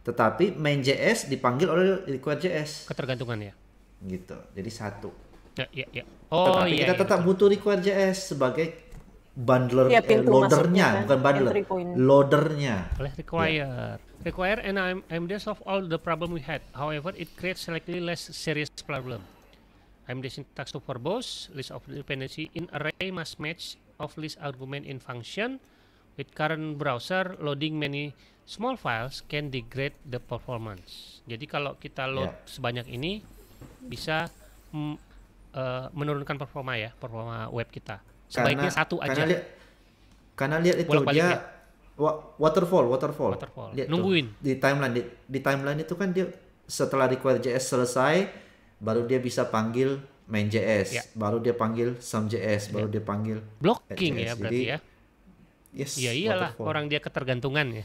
tetapi main JS dipanggil oleh require JS ketergantungan ya gitu jadi satu ya, ya, ya. Oh, tetapi iya, kita iya, tetap iya, butuh require JS sebagai bundler ya, eh, loadernya kan, bukan bundler loadernya oleh require yeah. require and I'm there solve all the problem we had however it creates slightly less serious problem I'm MD syntax to for both list of dependency in array must match of list argument in function with current browser loading many small files can degrade the performance jadi kalau kita load yeah. sebanyak ini bisa mm, uh, menurunkan performa ya performa web kita Sebaiknya karena, satu aja. Karena lihat, karena lihat itu dia ya. wa, waterfall, waterfall. waterfall. Lihat Nungguin. Tuh, di timeline di, di timeline itu kan dia setelah request JS selesai baru dia bisa panggil main JS, ya. baru dia panggil some JS, ya. baru dia panggil blocking JS. ya berarti Jadi, ya. Yes. Iya iyalah waterfall. orang dia ketergantungan ya.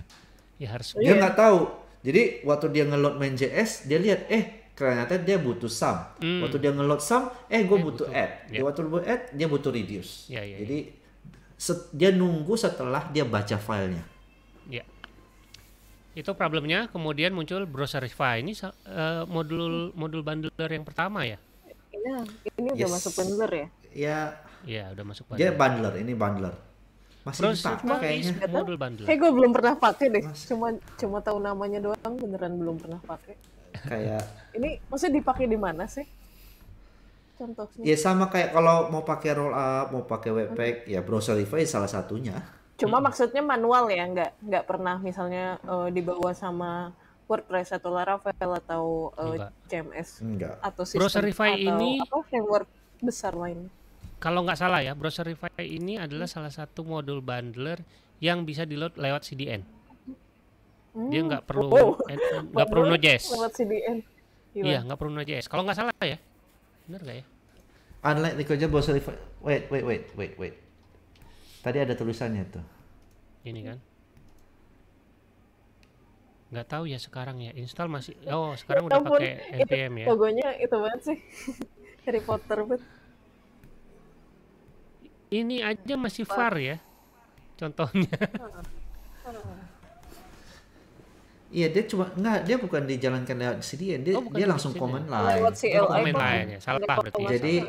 (laughs) ya harus. Dia nggak tahu. Jadi waktu dia ngeload main JS, dia lihat eh ternyata dia butuh sum. Mm. Waktu dia ngeload sum, eh gue eh, butuh, butuh add. Yeah. Dia ya. waktu butuh add, dia butuh reduce. Yeah, yeah, ya. Jadi set, dia nunggu setelah dia baca filenya. Yeah. Itu problemnya. Kemudian muncul Browserify. Ini uh, modul modul bundler yang pertama ya? Iya. Ini yes. udah masuk bundler ya? Iya. Iya, udah masuk bundler. Dia bundler. Ini bundler. Masih dipakai kayaknya. Modul bundler. Eh, gue belum pernah pakai deh. Mas... Cuma cuma tahu namanya doang. Beneran belum pernah pakai kayak ini maksudnya dipakai di mana sih contohnya ya sama kayak kalau mau pakai roll up mau pakai webpack hmm. ya browserify salah satunya cuma hmm. maksudnya manual ya nggak nggak pernah misalnya uh, dibawa sama WordPress atau Laravel atau CMS eh, enggak. atau sistem, Browserify ini apa besar lain. Kalau nggak salah ya, Browserify ini adalah salah satu modul bundler yang bisa di-load lewat CDN. Hmm. Dia nggak hmm. perlu nggak oh. (laughs) perlu Node.js. Lewat CDN. Gila. Iya, nggak perlu Node.js. Kalau nggak salah ya. Benar nggak ya? Unlike the Koja Boss Wait, wait, wait, wait, wait. Tadi ada tulisannya tuh. Ini kan. Nggak tahu ya sekarang ya. Install masih Oh, sekarang ya udah pakai npm ya. logonya itu banget sih. (laughs) Harry Potter banget. Ini aja masih far ya. Contohnya. Iya dia cuma nggak dia bukan dijalankan lewat CDN dia oh, dia langsung komen lain Lewat CLI. lain salah Jadi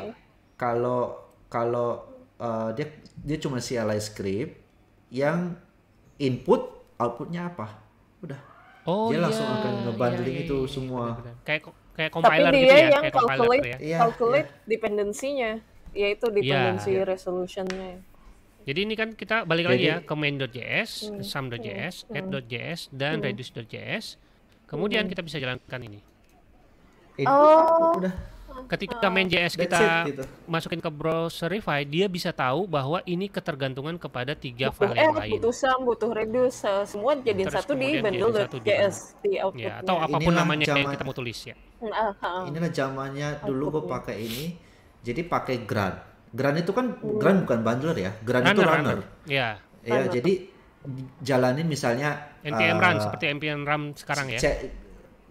kalau kalau uh, dia dia cuma CLI script yang input outputnya apa udah. Oh dia iya, langsung akan iya, ngebundling iya, iya, itu semua. Iya, kayak gitu ya, kayak compiler Tapi dia gitu yang kayak calculate, ya. Iya, calculate yeah, dependensinya yaitu dependensi yeah. resolutionnya. Jadi ini kan kita balik lagi ya ke main.js, iya, iya, sum.js, add.js iya. dan reduce.js. Kemudian kita bisa jalankan ini. oh. Ketika nah. main.js kita it, gitu. masukin ke browserify, dia bisa tahu bahwa ini ketergantungan kepada tiga file yang lain. Butuh sum, butuh reduce, eh, semua jadi satu di bundle.js di output. Ya, atau apapun namanya yang kita mau tulis ya. Nah, Inilah zamannya dulu gue pakai ini. Jadi pakai grad Grand itu kan Grand bukan bundler ya. Grand runner, itu runner. Iya. Ya, runner. jadi jalanin misalnya NPM uh, eh, run seperti NPM RAM sekarang ya.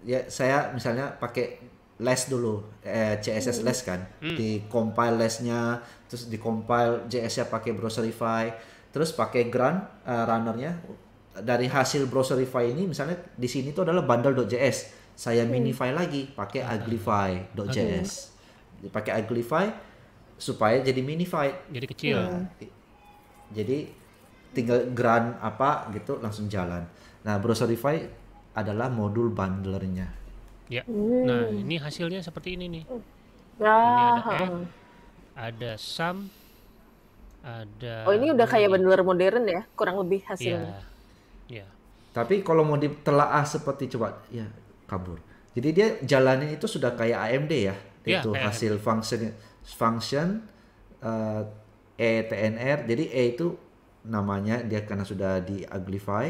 ya saya misalnya pakai less dulu eh, CSS less kan hmm. di compile lesnya terus di compile JS-nya pakai browserify terus pakai grand uh, runnernya dari hasil browserify ini misalnya di sini itu adalah bundle.js saya hmm. minify lagi pakai uglify.js hmm. .js. pakai uglify supaya jadi mini fight Jadi kecil. Nah, jadi tinggal grand apa gitu langsung jalan. Nah, Browserify adalah modul bundlernya. Ya. Hmm. Nah, ini hasilnya seperti ini nih. Ya. Ini ada ah, F, ah. ada sum, ada Oh, ini udah kayak bundler modern ya, kurang lebih hasilnya. Ya. ya. Tapi kalau mau ditelaah seperti coba ya kabur. Jadi dia jalannya itu sudah kayak AMD ya, iya, itu kayak hasil functionnya function uh, eh, etnr jadi e itu namanya dia karena sudah di uglify uh,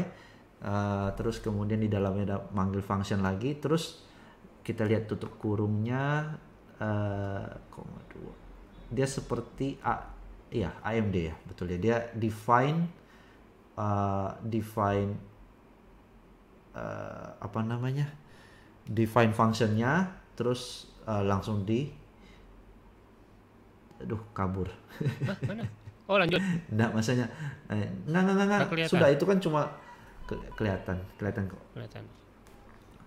eh, terus kemudian di dalamnya ada manggil function lagi terus kita lihat tutup kurungnya eh, koma uh, dua dia seperti a ya amd ya betul ya dia define uh, define uh, apa namanya define functionnya terus uh, langsung di aduh kabur Hah, mana? oh lanjut enggak maksudnya enggak eh, enggak enggak, sudah itu kan cuma ke kelihatan kelihatan kok kelihatan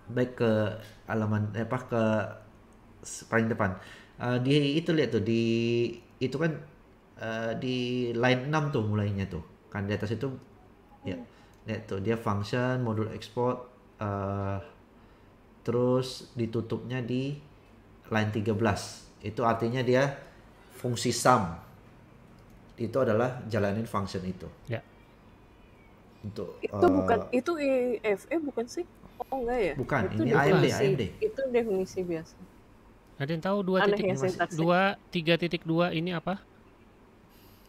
baik ke alaman eh apa ke paling depan uh, di itu lihat tuh di itu kan uh, di line 6 tuh mulainya tuh kan di atas itu ya lihat tuh dia function modul export uh, terus ditutupnya di line 13 itu artinya dia fungsi sum itu adalah jalanin function itu. Ya. Untuk itu uh, bukan itu IFE bukan sih? Oh enggak ya? Bukan, itu ini AMD, AMD. Itu definisi biasa. Ada yang tahu dua titik ya, dua tiga titik dua ini apa?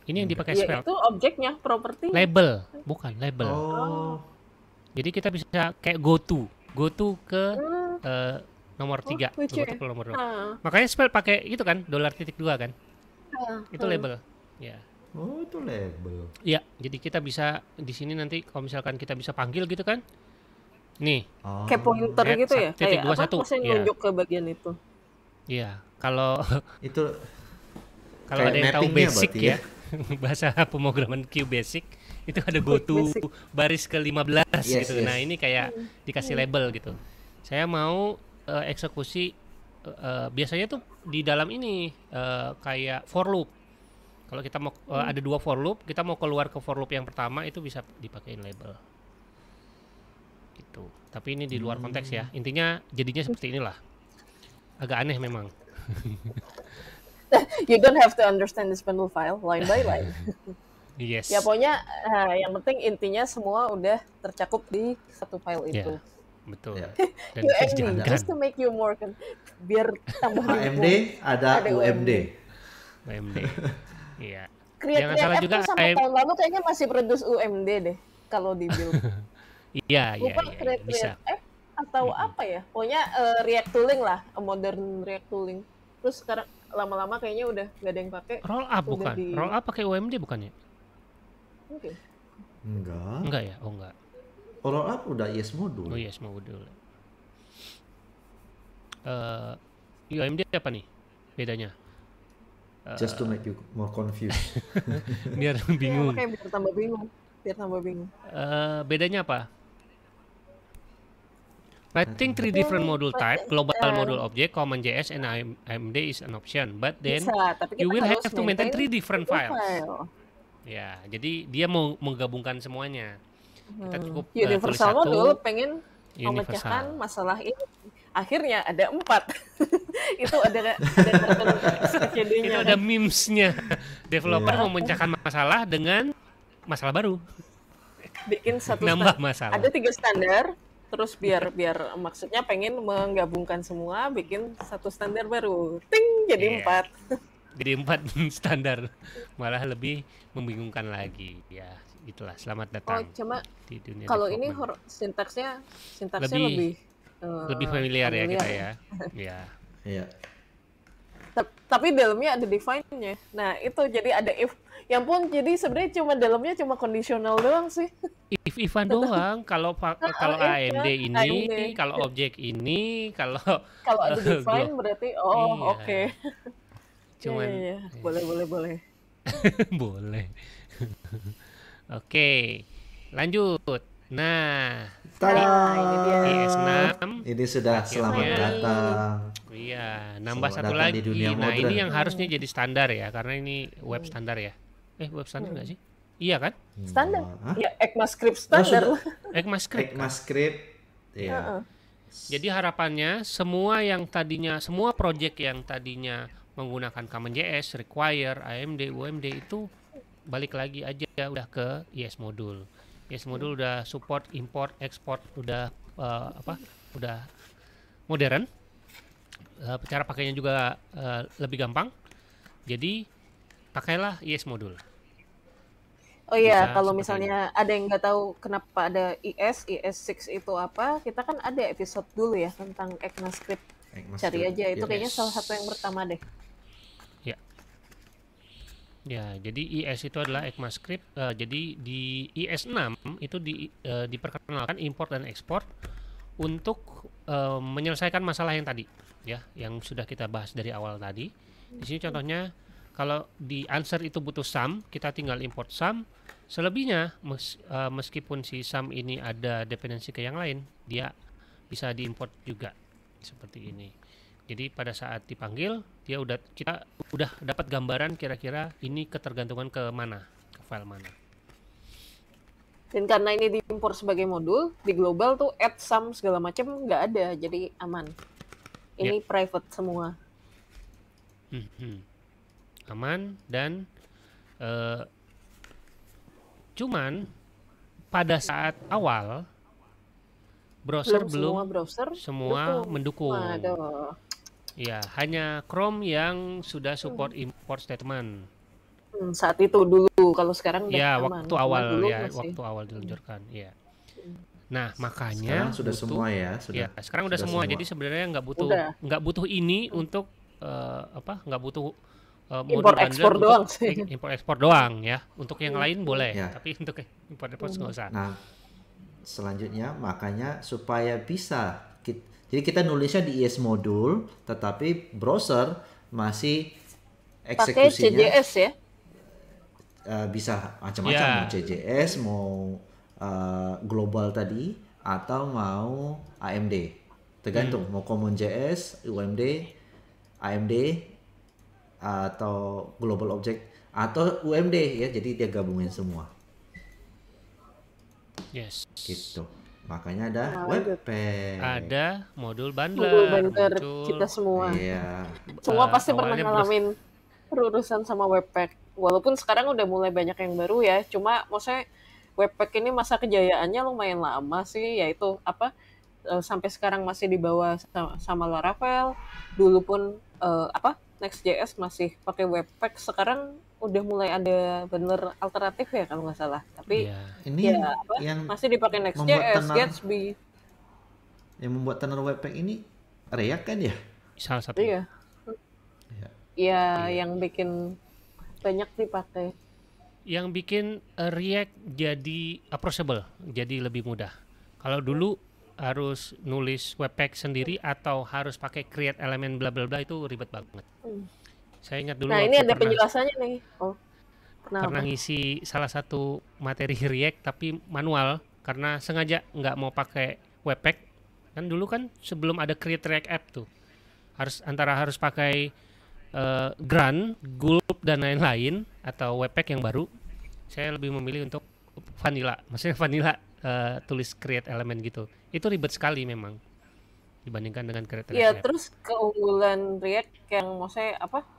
Ini yang dipakai ya, spell. Itu objeknya, properti. Label, bukan label. Oh. oh. Jadi kita bisa kayak go to, go to ke hmm. uh, nomor tiga, oh, go to ke nomor dua. Ah. Makanya spell pakai itu kan, dolar titik dua kan? itu hmm. label ya oh itu label ya jadi kita bisa di sini nanti kalau misalkan kita bisa panggil gitu kan nih oh. kayak pointer gitu ya titik dua satu ya. nunjuk ke bagian itu iya kalau (laughs) itu kalau ada yang tahu basic ya, ya. (laughs) bahasa pemrograman Q basic itu ada go to baris ke 15 yes, gitu nah, yes. nah ini kayak hmm. dikasih hmm. label gitu saya mau uh, eksekusi uh, biasanya tuh di dalam ini uh, kayak for loop. Kalau kita mau eh, hmm. uh, ada dua for loop, kita mau keluar ke for loop yang pertama itu bisa dipakein label. Gitu. Tapi ini di luar hmm. konteks ya. Intinya jadinya seperti inilah. Agak aneh memang. (laughs) you don't have to understand this bundle file line by line. (laughs) yes. Ya pokoknya uh, yang penting intinya semua udah tercakup di satu file ya. itu. Yeah. Betul. Ya. (laughs) Dan UMD, just to make you more kan, biar tambah AMD (laughs) ada, ada UMD. UMD. (laughs) Iya. Create Jangan salah juga sama AM... tahun lalu kayaknya masih produce UMD deh kalau di build. Iya, iya, iya. iya bisa. F eh, atau mm -hmm. apa ya? Pokoknya uh, React tooling lah, modern React tooling. Terus sekarang lama-lama kayaknya udah gak ada yang pakai. Roll up bukan? Di... Roll up pakai UMD bukannya? Mungkin. Okay. Enggak. Enggak ya? Oh enggak roll Up udah yes modul. Oh yes modul. Uh, eh, UMD apa nih bedanya? Eh, Just to make you more confused. (laughs) biar bingung. Ya, biar tambah bingung. Biar tambah bingung. Uh, bedanya apa? Writing hmm. three different module type, global module object, common JS, and AMD is an option. But then bisa, you will have to maintain three different files. File. Ya, jadi dia mau menggabungkan semuanya. Kita hmm. cukup hmm. Universal uh, tulis satu, dulu pengen memecahkan masalah ini. Akhirnya ada empat. (laughs) itu ada ada (laughs) Itu ada memesnya. Developer yeah. memecahkan masalah dengan masalah baru. Bikin satu nambah masalah. Ada tiga standar, terus biar biar maksudnya pengen menggabungkan semua, bikin satu standar baru. Ting jadi yeah. empat. (laughs) Jadi empat standar malah lebih membingungkan lagi ya gitulah selamat datang oh, cuma di dunia kalau ini sintaksnya sintaksnya lebih lebih, uh, lebih familiar, familiar ya kita ya ya iya, iya. tapi dalamnya ada define-nya. Nah, itu jadi ada if. Yang pun jadi sebenarnya cuma dalamnya cuma kondisional doang sih. If ifan doang. Kalau kalau oh, AMD ini, AMD. kalau objek ini, kalau (laughs) kalau ada (laughs) define berarti oh iya. oke. Okay. Cuman ya, ya. boleh boleh boleh. (laughs) boleh. Oke, lanjut. Nah, Tada! E s 6 ini sudah selamat datang. Iya, nambah selamat satu lagi. Di dunia nah, modern. ini yang harusnya jadi standar ya, karena ini web standar ya. Eh, web standar nggak sih? Iya kan? Hmm. Standar. Iya, ECMAScript standar. Oh, (laughs) ECMAScript. ECMAScript. Kan? Iya. Jadi harapannya semua yang tadinya semua project yang tadinya menggunakan Common Require, AMD, UMD itu balik lagi aja udah ke IS modul. IS modul udah support import export udah uh, apa? Udah modern. Uh, cara pakainya juga uh, lebih gampang. Jadi pakailah IS modul. Oh iya, kalau misalnya itu. ada yang nggak tahu kenapa ada IS, IS6 itu apa, kita kan ada episode dulu ya tentang ECMAScript. ECMAScript. Cari aja, itu yes. kayaknya salah satu yang pertama deh. Ya, jadi IS itu adalah ECMAScript. Uh, eh, jadi di IS6 itu di, uh, diperkenalkan import dan ekspor untuk uh, menyelesaikan masalah yang tadi, ya, yang sudah kita bahas dari awal tadi. Di sini contohnya kalau di answer itu butuh sum, kita tinggal import sum. Selebihnya mes, uh, meskipun si sum ini ada dependensi ke yang lain, dia bisa diimport juga seperti ini. Jadi pada saat dipanggil dia udah kita udah dapat gambaran kira-kira ini ketergantungan ke mana, ke file mana. Dan karena ini diimpor sebagai modul, di global tuh add some segala macam nggak ada, jadi aman. Ini yep. Ya. private semua. Hmm, hmm. Aman dan uh, cuman pada saat awal browser belum, belum semua browser semua mendukung. mendukung. Aduh. Iya, hanya Chrome yang sudah support hmm. import statement. Hmm, saat itu dulu, kalau sekarang ya, aman. waktu awal dulu ya, masih. waktu awal diluncurkan, ya. Nah, makanya sekarang sudah butuh, semua ya, sudah. Ya, sekarang sudah, sudah semua. semua. Jadi sebenarnya nggak butuh nggak butuh ini hmm. untuk uh, apa? nggak butuh uh, import ekspor doang sih. (laughs) Import ekspor doang ya. Untuk yang hmm. lain boleh, ya. tapi untuk import ekspor nggak usah. Nah, selanjutnya makanya supaya bisa kita jadi kita nulisnya di ES module, tetapi browser masih eksekusinya. Pakai CJS ya? Uh, bisa macam-macam yeah. mau CJS, mau uh, global tadi, atau mau AMD. Tergantung hmm. mau Common JS, UMD, AMD, atau Global Object, atau UMD ya. Jadi dia gabungin semua. Yes. Gitu. Makanya ada nah, webpack. Ada modul bundler. Modul bundler kita semua. Iya. Semua uh, pasti pernah ngalamin perurusan sama webpack. Walaupun sekarang udah mulai banyak yang baru ya, cuma maksudnya webpack ini masa kejayaannya lumayan lama sih, yaitu apa eh, sampai sekarang masih dibawa sama, sama Laravel. Dulu pun uh, apa Next.js masih pakai webpack, sekarang udah mulai ada bener alternatif ya kalau nggak salah. Tapi ya, ini ya, apa, yang masih dipakai Next.js, Gatsby. Yang membuat tenar webpack ini React kan ya? Salah satu. Iya. Ya, ya, yang bikin banyak dipakai. Yang bikin uh, React jadi approachable, jadi lebih mudah. Kalau dulu harus nulis webpack sendiri atau harus pakai create element bla bla bla itu ribet banget. Hmm. Saya ingat dulu. Nah ini ada penjelasannya nih. Oh. Kenapa? Pernah ngisi salah satu materi (laughs) React tapi manual karena sengaja nggak mau pakai webpack. Kan dulu kan sebelum ada create React app tuh harus antara harus pakai uh, eh, Grant, Gulp dan lain-lain atau webpack yang baru. Saya lebih memilih untuk vanilla, (laughs) maksudnya vanilla uh, tulis create element gitu. Itu ribet sekali memang dibandingkan dengan create. React ya terus keunggulan React yang mau saya apa?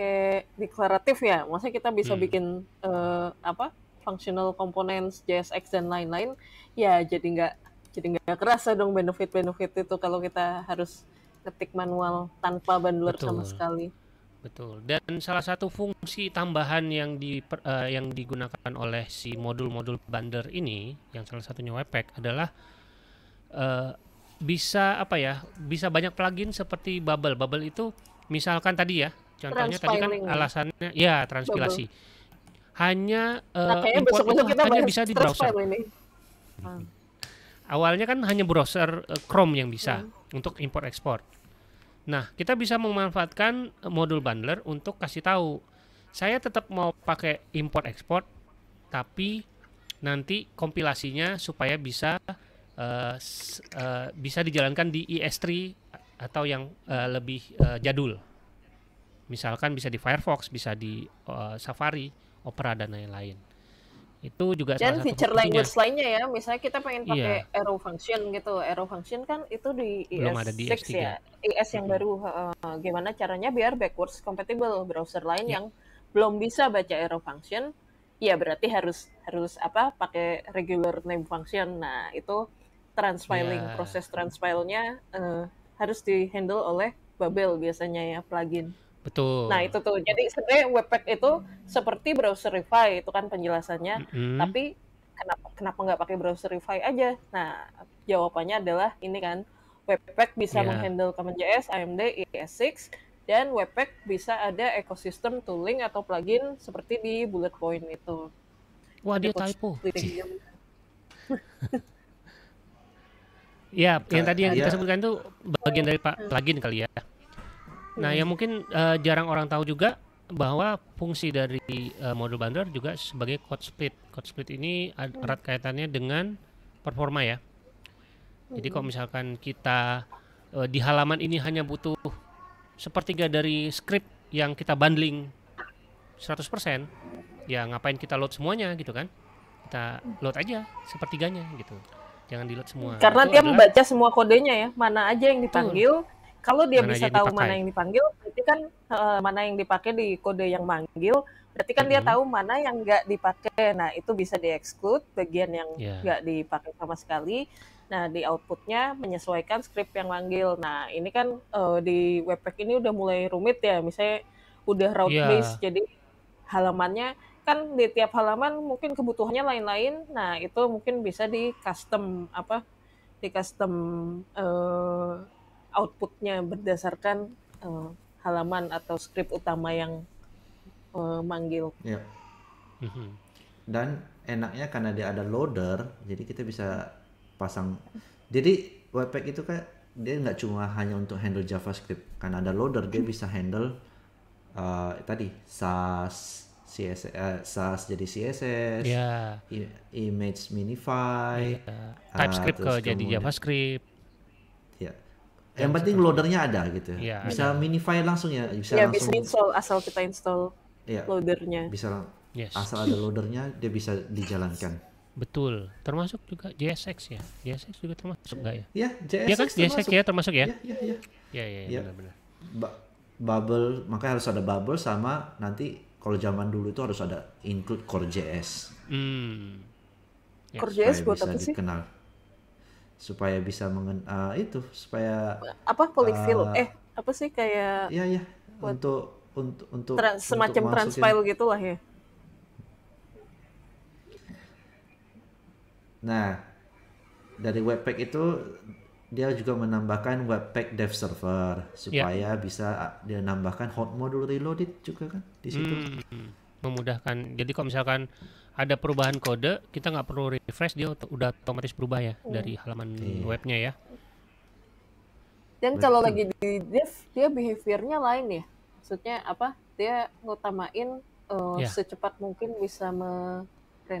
pakai deklaratif ya, maksudnya kita bisa hmm. bikin uh, apa functional components, JSX dan lain-lain, ya jadi nggak jadi nggak kerasa dong benefit-benefit itu kalau kita harus ketik manual tanpa bundler Betul. sama sekali. Betul. Dan salah satu fungsi tambahan yang di uh, yang digunakan oleh si modul-modul bundler ini, yang salah satunya Webpack adalah uh, bisa apa ya? Bisa banyak plugin seperti Bubble. Bubble itu misalkan tadi ya, Contohnya tadi kan ya? alasannya ya transpilasi. Hanya uh, import itu -besok hanya bisa di browser. Ini. Hmm. Awalnya kan hanya browser uh, Chrome yang bisa hmm. untuk import ekspor. Nah, kita bisa memanfaatkan eh, modul bundler untuk kasih tahu saya tetap mau pakai import ekspor tapi nanti kompilasinya supaya bisa uh, uh, bisa dijalankan di ES3 atau yang uh, lebih uh, jadul. Misalkan bisa di Firefox, bisa di uh, Safari, Opera dan lain-lain. Itu juga dan salah feature satu language lainnya ya, misalnya kita pengen iya. pakai yeah. arrow function gitu. Arrow function kan itu di ES Belum ES3. E ya. ES yang hmm. baru uh, gimana caranya biar backwards compatible browser lain yeah. yang belum bisa baca arrow function, ya berarti harus harus apa pakai regular name function. Nah, itu transpiling yeah. proses transpilenya uh, eh, harus dihandle oleh Babel biasanya ya plugin. Betul. Nah, itu tuh. Jadi sebenarnya Webpack itu seperti browserify itu kan penjelasannya, mm-hmm. tapi kenapa kenapa nggak pakai browserify aja? Nah, jawabannya adalah ini kan Webpack bisa yeah. menghandle CommonJS, AMD, ES6 dan Webpack bisa ada ekosistem tooling atau plugin seperti di bullet point itu. Wah, dia typo. ya, yang tadi yang kita sebutkan itu bagian dari pak hmm. plugin kali ya. Nah, hmm. yang mungkin uh, jarang orang tahu juga bahwa fungsi dari uh, modul bundler juga sebagai code split. Code split ini hmm. erat kaitannya dengan performa ya. Jadi kalau hmm. misalkan kita uh, di halaman ini hanya butuh sepertiga dari script yang kita bundling 100%, ya ngapain kita load semuanya gitu kan? Kita load aja sepertiganya gitu. Jangan di-load semua. Karena Itu dia adalah... membaca semua kodenya ya, mana aja yang dipanggil. Kalau dia mana bisa tahu dipakai. mana yang dipanggil, berarti kan uh, mana yang dipakai di kode yang manggil, berarti kan mm -hmm. dia tahu mana yang nggak dipakai. Nah itu bisa di-exclude bagian yang iya. nggak yeah. dipakai sama sekali. Nah di outputnya menyesuaikan script yang manggil. Nah ini kan uh, di webpack ini udah mulai rumit ya, misalnya udah route yeah. based, jadi halamannya kan di tiap halaman mungkin kebutuhannya lain-lain. Nah, itu mungkin bisa di custom apa? Di custom uh, eh, outputnya berdasarkan uh, halaman atau script utama yang uh, manggil. Yeah. Mhm. Dan enaknya karena dia ada loader, jadi kita bisa pasang. Jadi Webpack itu kan dia nggak cuma hanya untuk handle JavaScript, karena ada loader dia bisa handle uh, tadi SAS, CSS, uh, SAS jadi CSS, yeah. image minify, yeah. TypeScript ke jadi JavaScript yang penting loadernya ada gitu ya, bisa ada. minify langsung ya bisa ya, langsung bisa install asal kita install ya, loadernya bisa yes. asal ada loadernya dia bisa dijalankan betul termasuk juga JSX ya JSX juga termasuk nggak ya ya JSX, ya, kan? JSX termasuk. ya termasuk ya ya ya ya, ya, ya, ya. benar-benar ba bubble makanya harus ada bubble sama nanti kalau zaman dulu itu harus ada include core JS hmm. Yes. Core JS buat apa sih? supaya bisa mengen uh, itu supaya apa polifil eh, uh, eh apa sih kayak ya ya untuk untuk untuk trans, semacam transpile gitulah ya nah dari webpack itu dia juga menambahkan webpack dev server iya. supaya yeah. bisa dia nambahkan hot mode reloaded juga kan di situ hmm, memudahkan jadi kalau misalkan ada perubahan kode, kita nggak perlu refresh, dia udah otomatis berubah ya hmm. dari halaman hmm. webnya ya. Dan Betul. kalau lagi di dev, dia behaviornya lain ya. Maksudnya apa? Dia ngutamain uh, ya. secepat mungkin bisa me Dia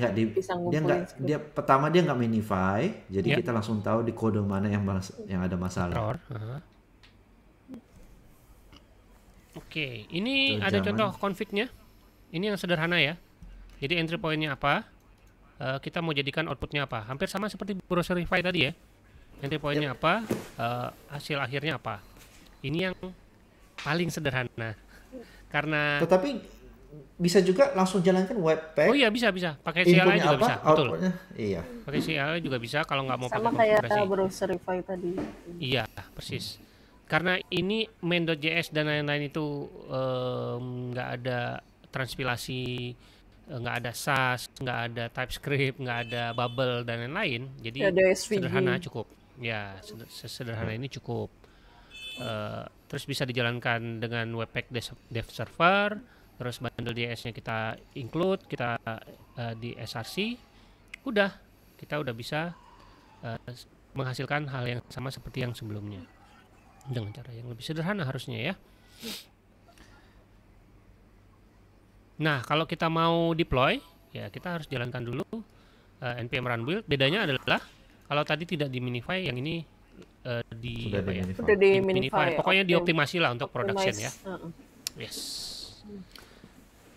nggak di, dia nggak dia pertama dia nggak minify, jadi ya. kita langsung tahu di kode mana yang mas, yang ada masalah. Uh -huh. Oke, okay. ini Tuh, ada zaman. contoh config-nya. Ini yang sederhana ya. Jadi entry pointnya apa? Uh, kita mau jadikan outputnya apa? Hampir sama seperti browserify tadi ya. Entry pointnya yep. apa? Uh, hasil akhirnya apa? Ini yang paling sederhana. Karena tetapi bisa juga langsung jalankan webpack. Oh iya bisa bisa. Pakai CLI juga apa, bisa. Betul. Iya. Pakai CLI juga bisa kalau nggak mau Sama pakai kayak browserify tadi. Iya persis. Hmm. Karena ini main.js dan lain-lain itu nggak um, ada transpilasi Eh, nggak ada SAS, nggak ada TypeScript, nggak ada Bubble dan lain-lain. Jadi sederhana cukup. Ya, sederhana ini cukup. Uh, terus bisa dijalankan dengan Webpack Dev Server. Terus bundle DS-nya kita include, kita uh, di SRC. Udah, kita udah bisa uh, menghasilkan hal yang sama seperti yang sebelumnya. Dengan cara yang lebih sederhana harusnya ya. Nah, kalau kita mau deploy, ya kita harus jalankan dulu uh, eh, npm run build. Bedanya adalah kalau tadi tidak diminify, yang ini uh, di sudah apa ya? Sudah diminify. Pokoknya okay. dioptimasi lah untuk production ya. Uh -uh. Yes.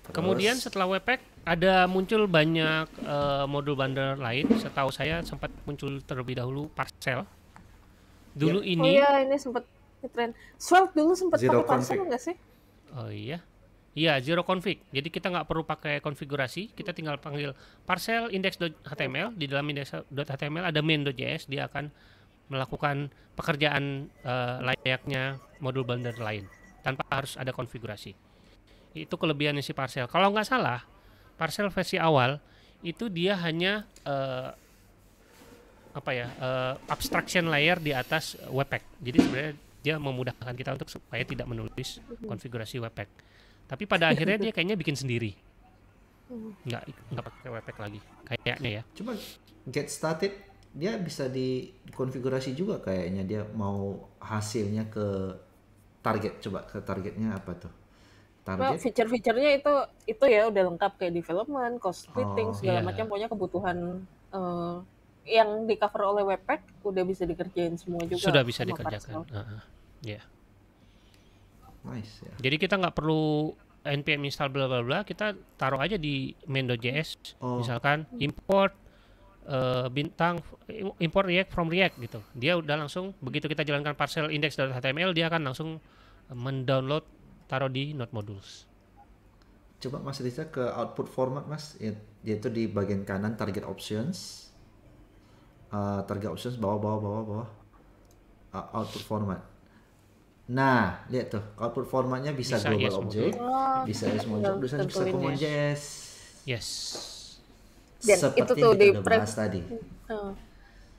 Terus. Kemudian setelah webpack ada muncul banyak uh, modul bundle lain. Setahu saya sempat muncul terlebih dahulu parcel. Dulu yep. Ya. ini Oh iya, ini sempat ngetren. Swell dulu sempat pakai parcel enggak sih? Oh iya. Iya, zero config. Jadi kita nggak perlu pakai konfigurasi, kita tinggal panggil parcel index.html di dalam index.html ada main.js dia akan melakukan pekerjaan uh, layaknya modul bundler lain tanpa harus ada konfigurasi. Itu kelebihan si parcel. Kalau nggak salah, parcel versi awal itu dia hanya uh, apa ya uh, abstraction layer di atas webpack. Jadi sebenarnya dia memudahkan kita untuk supaya tidak menulis konfigurasi webpack tapi pada akhirnya dia kayaknya bikin sendiri. Nggak nggak pakai webpack lagi kayaknya ya. Cuman get started dia bisa dikonfigurasi juga kayaknya dia mau hasilnya ke target coba ke targetnya apa tuh? Target. Nah, feature fiturnya itu itu ya udah lengkap kayak development, cost splitting oh, segala yeah. macam punya kebutuhan uh, yang di cover oleh Webpack udah bisa dikerjain semua juga. Sudah bisa dikerjakan. Uh, ya yeah. Nice ya. Jadi kita nggak perlu npm install bla bla bla, kita taruh aja di main.js oh. misalkan import uh, bintang import react from react gitu. Dia udah langsung begitu kita jalankan parcel index.html dia akan langsung mendownload taruh di node modules. Coba Mas Riza ke output format Mas, ya, yaitu di bagian kanan target options. Uh, target options bawah bawah bawah bawah. Uh, output format. Nah, lihat tuh, kalau formatnya bisa, bisa global yes, object, oh, bisa SMOJS, bisa, bisa common JS. Yes. Dan Seperti itu tuh di private tadi. Uh,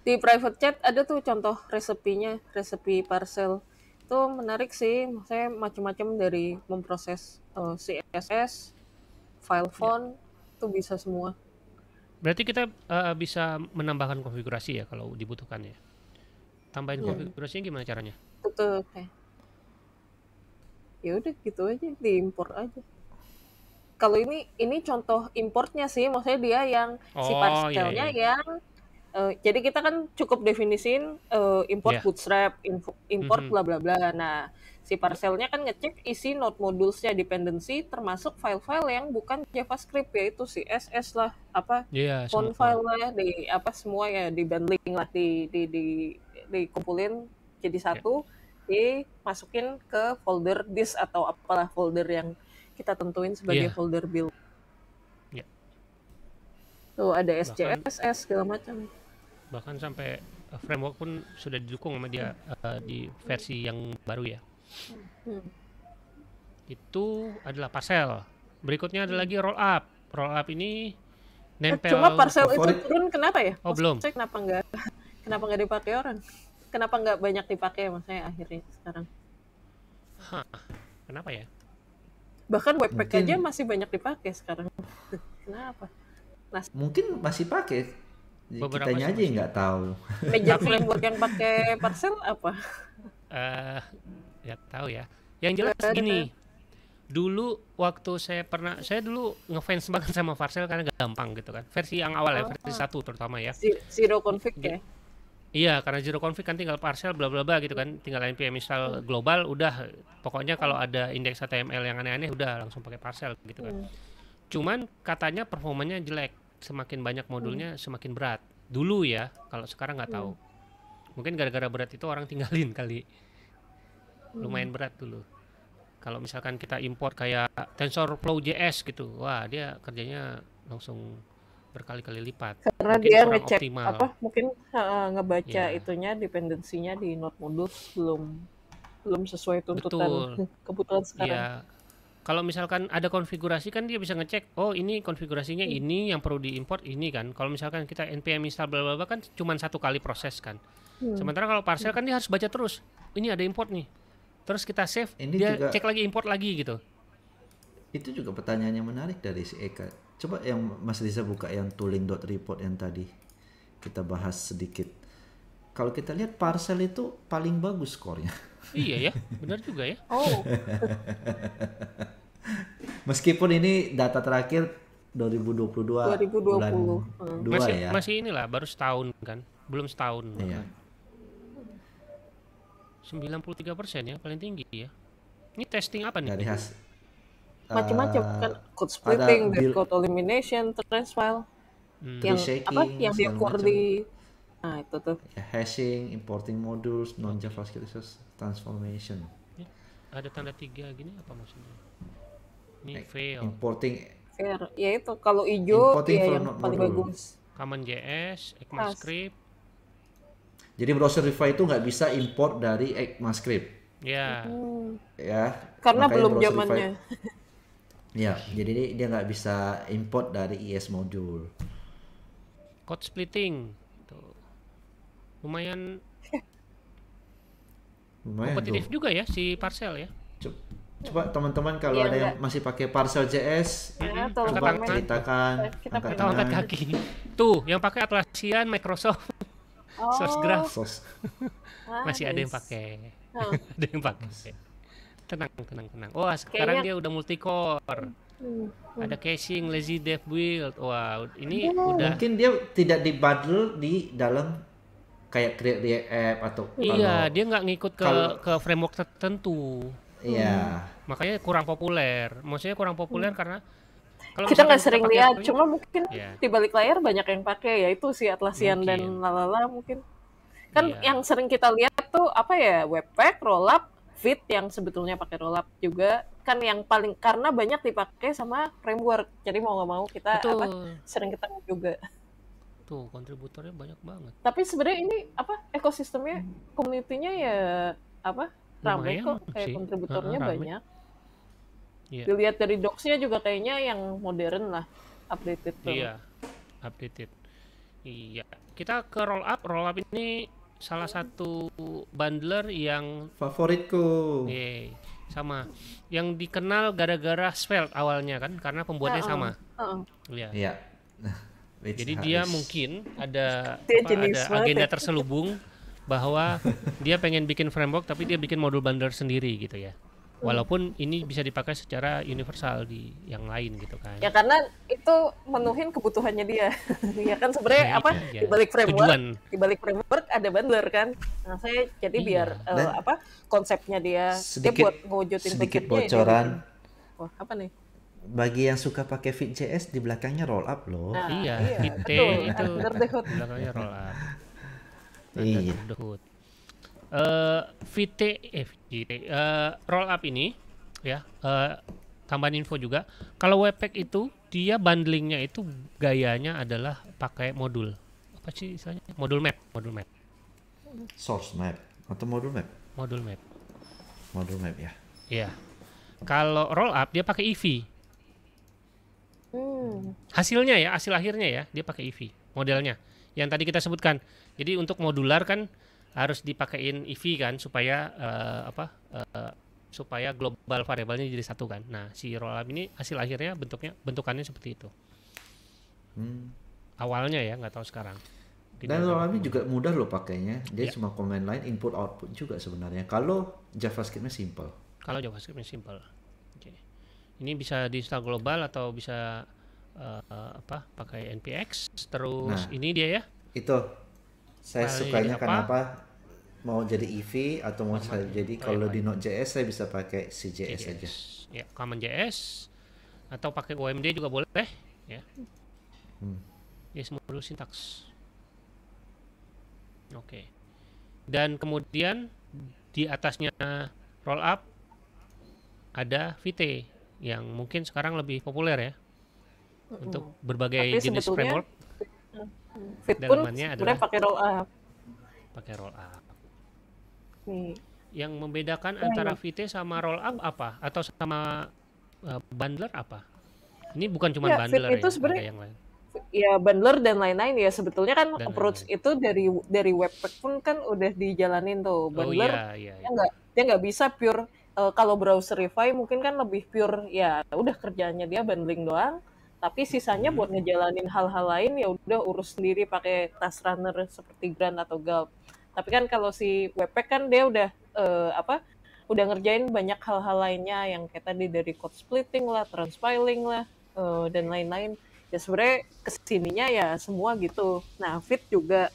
di private chat ada tuh contoh resepinya, resepi parcel. Itu menarik sih, saya macam-macam dari memproses uh, eh, CSS, file ya. font, itu tuh bisa semua. Berarti kita uh, bisa menambahkan konfigurasi ya kalau dibutuhkan ya. Tambahin yeah. konfigurasinya gimana caranya? Betul, oke. Okay ya udah gitu aja diimpor aja kalau ini ini contoh importnya sih maksudnya dia yang oh, si pastelnya iya, iya. yang uh, jadi kita kan cukup definisin uh, import yeah. bootstrap info, import mm -hmm. bla bla bla nah si parcelnya kan ngecek isi node modulesnya dependensi termasuk file-file yang bukan javascript yaitu css lah apa yeah, font file lah di apa semua ya di bundling lah di di di dikumpulin jadi satu yeah masukin ke folder disk atau apalah folder yang kita tentuin sebagai yeah. folder build. Yeah. Tuh ada SCSS segala macam. Bahkan sampai eh, framework pun sudah didukung sama dia uh, di versi yang baru ya. Hmm. Itu adalah parcel. Berikutnya ada hmm. lagi roll up. Roll up ini eh, nempel. Cuma parcel itu turun kenapa ya? Oh Maksudnya belum. Cek kenapa nggak kenapa nggak dipakai orang? kenapa nggak banyak dipakai ya, maksudnya akhirnya sekarang? Hah, kenapa ya? Bahkan webpack mungkin... aja masih banyak dipakai sekarang. (laughs) kenapa? Nah, mungkin masih pakai. Kita Kitanya aja nggak tahu. (laughs) Meja framework yang pakai parcel apa? Eh, uh, ya tahu ya. Yang jelas gini, dulu waktu saya pernah saya dulu ngefans banget sama Parcel karena gampang gitu kan versi yang awal oh. ya versi ah. satu terutama ya zero config ya Iya, karena zero config kan tinggal parcel bla bla bla gitu kan, tinggal npm install global udah pokoknya kalau ada indeks HTML yang aneh-aneh udah langsung pakai parcel gitu kan. Hmm. Cuman katanya performanya jelek, semakin banyak modulnya hmm. semakin berat. Dulu ya, kalau sekarang nggak tahu. Hmm. Mungkin gara-gara berat itu orang tinggalin kali. Hmm. Lumayan berat dulu. Kalau misalkan kita import kayak TensorFlow JS gitu, wah dia kerjanya langsung berkali-kali lipat. Karena mungkin dia ngecek optimal. apa mungkin uh, ngebaca yeah. itunya dependensinya di not modus belum belum sesuai tuntutan Betul. (laughs) kebutuhan sekarang. Yeah. Kalau misalkan ada konfigurasi kan dia bisa ngecek, oh ini konfigurasinya hmm. ini yang perlu diimport ini kan. Kalau misalkan kita npm install bla bla bla kan cuma satu kali proses kan. Hmm. Sementara kalau parcel kan dia harus baca terus. Ini ada import nih. Terus kita save, ini dia juga, cek lagi import lagi gitu. Itu juga pertanyaannya menarik dari si Eka Coba yang Mas Riza buka yang tooling dot report yang tadi kita bahas sedikit. Kalau kita lihat parcel itu paling bagus skornya. Iya ya, (laughs) benar juga ya. Oh. (laughs) Meskipun ini data terakhir 2022 2020 bulan dua hmm. ya. masih, ya. Masih inilah baru setahun kan. Belum setahun. Iya. Kan. 93% ya paling tinggi ya. Ini testing apa nih? Dari hasil macam-macam uh, eh, kan code splitting, dead code elimination, transfile, hmm. yang apa yang dia core di Nah, itu tuh. Ya, hashing, importing modules, non JavaScript resource transformation. Ya, ada tanda tiga gini apa maksudnya? Ini fail. Importing fair. Ya itu kalau hijau importing ya yang paling bagus. Common JS, ECMAScript. Jadi Browserify itu nggak bisa import dari ECMAScript. Ya. Hmm. Ya. Karena belum zamannya. (laughs) Ya, jadi dia nggak bisa import dari ES module. Code splitting, tuh. lumayan lumayan kompetitif tuh. juga ya si parcel ya. Coba teman-teman kalau iya, ada enggak. yang masih pakai parcel JS, ya, coba tangan. ceritakan. Kita angkat, tangan. angkat kaki. Tuh, yang pakai Atlassian Microsoft. Oh. Source Graph. Source. Ah, masih nice. Oh. (laughs) ada yang pakai. Oh. ada yang pakai tenang tenang tenang wah sekarang Kayaknya... dia udah multi core hmm. ada casing lazy dev build wow ini oh. udah mungkin dia tidak bundle di dalam kayak create react app atau iya kalau, dia nggak ngikut ke kalau, ke framework tertentu iya hmm. makanya kurang populer maksudnya kurang populer hmm. karena kalau kita nggak sering kita lihat, cuma mungkin yeah. di balik layar banyak yang pakai ya itu si Atlasian mungkin. dan lalala mungkin. Kan yeah. yang sering kita lihat tuh apa ya Webpack, Rollup, Fit yang sebetulnya pakai roll up juga kan yang paling karena banyak dipakai sama framework. Jadi mau nggak mau kita Betul. apa sering ketemu juga. Tuh, kontributornya banyak banget. Tapi sebenarnya ini apa ekosistemnya komunitinya ya apa ramai kok kayak kontributornya uh, banyak. Yeah. Dilihat dari Docsnya juga kayaknya yang modern lah, updated Iya, yeah. updated. Iya, kita ke roll up. Roll up ini salah satu bundler yang favoritku. Yeah, sama. Yang dikenal gara-gara Svelte awalnya kan karena pembuatnya uh -oh. sama. Iya. Uh Iya. (laughs) Jadi dia mungkin ada (laughs) apa, ada agenda ya. terselubung bahwa (laughs) dia pengen bikin framework tapi dia bikin modul bundler sendiri gitu ya. Hmm. walaupun ini bisa dipakai secara universal di yang lain gitu kan ya karena itu menuhin kebutuhannya dia (laughs) ya kan sebenarnya ya, apa iya, ya. di balik framework Tujuan. di balik framework ada bundler kan nah saya jadi iya. biar uh, apa konsepnya dia sedikit dia buat ngewujudin sedikit bocoran dia, wah apa nih bagi yang suka pakai VJS di belakangnya roll up loh nah, iya, iya. Iya. betul itu belakangnya roll up iya uh, VT eh VT uh, eh, eh, roll up ini ya uh, tambahan info juga kalau webpack itu dia bundlingnya itu gayanya adalah pakai modul apa sih misalnya modul map modul map source map atau modul map modul map modul map ya ya kalau roll up dia pakai EV hmm. hasilnya ya hasil akhirnya ya dia pakai EV modelnya yang tadi kita sebutkan jadi untuk modular kan harus dipakein EV kan supaya uh, apa uh, supaya global variabelnya jadi satu kan. Nah, si rollup ini hasil akhirnya bentuknya bentukannya seperti itu. Hmm. Awalnya ya, nggak tahu sekarang. Tidak Dan rollup juga mudah loh pakainya. Dia yeah. cuma command line input output juga sebenarnya. Kalau JavaScriptnya simple. Kalau JavaScriptnya simple. Okay. Ini bisa diinstal global atau bisa uh, apa? Pakai npx. Terus nah, ini dia ya. Itu saya Mali sukanya apa? kenapa mau jadi EV atau mau saya jadi oh, iya, kalau ya, di JS saya bisa pakai CJS, aja. Ya, Common JS atau pakai OMD juga boleh eh, ya. Hmm. Ya semua perlu sintaks. Oke. Okay. Dan kemudian di atasnya roll up ada VT yang mungkin sekarang lebih populer ya untuk berbagai Tapi jenis framework. Mm. Fit pun sebenarnya pakai roll up. Pakai roll up. Nih. Yang membedakan iya, antara ya. sama roll up apa? Atau sama uh, bundler apa? Ini bukan cuma ya, bundler fit ya, itu ya, sebenarnya yang lain. Ya bundler dan lain-lain ya sebetulnya kan dan approach lain. itu dari dari webpack pun kan udah dijalanin tuh oh, bundler. Oh, iya, iya, Ya enggak, dia nggak bisa pure uh, kalau browserify mungkin kan lebih pure ya udah kerjanya dia bundling doang tapi sisanya buat hmm. ngejalanin hal-hal lain ya udah urus sendiri pakai tas runner seperti Grand atau Galp. Tapi kan kalau si WP kan dia udah uh, apa? udah ngerjain banyak hal-hal lainnya yang kayak tadi dari code splitting lah, transpiling lah, uh, dan lain-lain. Ya sebenarnya kesininya ya semua gitu. Nah, Fit juga.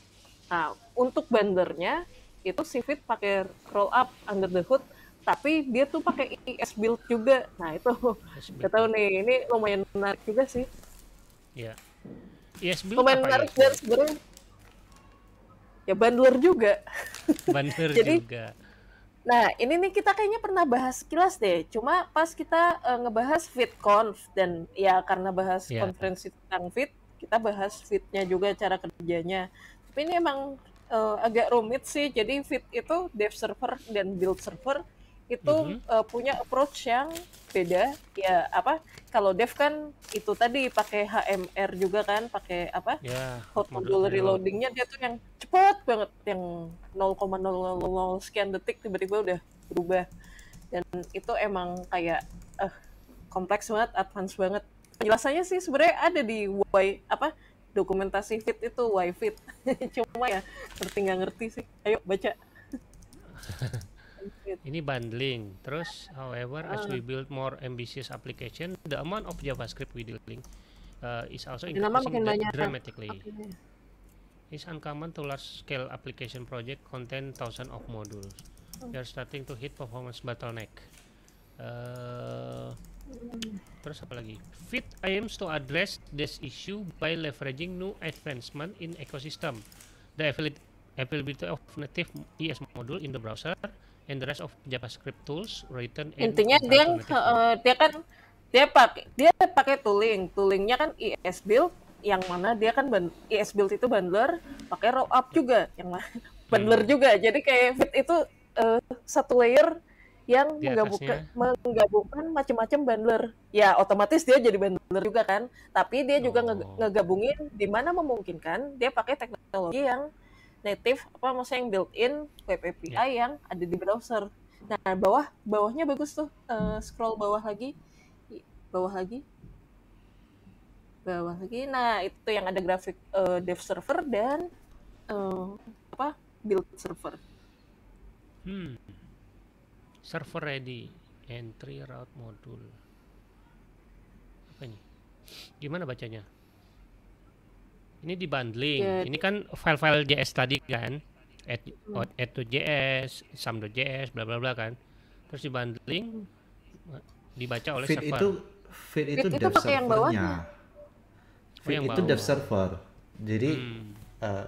Nah, untuk bandernya itu si Fit pakai roll up under the hood tapi dia tuh pakai IS e build juga. Nah, itu e kita tahu nih, ini lumayan menarik juga sih. Iya. IS e build lumayan apa menarik ya? dan sebenarnya ya bundler juga. Bundler (laughs) Jadi, juga. Nah, ini nih kita kayaknya pernah bahas kilas deh. Cuma pas kita uh, ngebahas fitconf dan ya karena bahas yeah. konferensi tentang fit, kita bahas fitnya juga cara kerjanya. Tapi ini emang uh, agak rumit sih. Jadi fit itu dev server dan build server itu mm -hmm. uh, punya approach yang beda ya apa kalau dev kan itu tadi pakai HMR juga kan pakai apa yeah, hot module reloadingnya dia tuh yang cepet banget yang 0,000 sekian detik tiba-tiba udah berubah dan itu emang kayak uh, kompleks banget advance banget penjelasannya sih sebenarnya ada di why apa dokumentasi fit itu why fit (laughs) cuma ya ngerti nggak ngerti sih ayo baca (laughs) ini bundling. Terus, however, as ah. we build more ambitious application, the amount of JavaScript we dealing uh, is also increasing dramatically. Okay. It's uncommon to large-scale application project contain thousand of modules. Oh. We are starting to hit performance bottleneck. Uh, Terus apa lagi? Fit aims to address this issue by leveraging new advancement in ecosystem. The availability of native ES module in the browser and the rest of JavaScript tools written intinya dia uh, dia kan dia pakai dia pakai tooling toolingnya kan ES build yang mana dia kan ES build itu bundler pakai roll up juga yang mana (laughs) bundler hmm. juga jadi kayak fit itu uh, satu layer yang Di menggabungkan menggabungkan macam-macam bundler ya otomatis dia jadi bundler juga kan tapi dia juga oh. ngegabungin di mana memungkinkan dia pakai teknologi yang native apa maksudnya yang built-in web API yeah. yang ada di browser. Nah bawah bawahnya bagus tuh uh, scroll bawah lagi bawah lagi bawah lagi. Nah itu yang ada grafik uh, dev server dan uh, apa build server. Hmm. Server ready entry route module apa ini? Gimana bacanya? ini bundling iya, ini kan file-file JS tadi kan, add, hmm. add to JS, sum to JS, bla bla bla kan. Terus bundling dibaca oleh feed server. Itu, feed itu, feed itu pakai yang bawahnya. Oh, feed yang itu bawah. dev server. Jadi hmm. uh,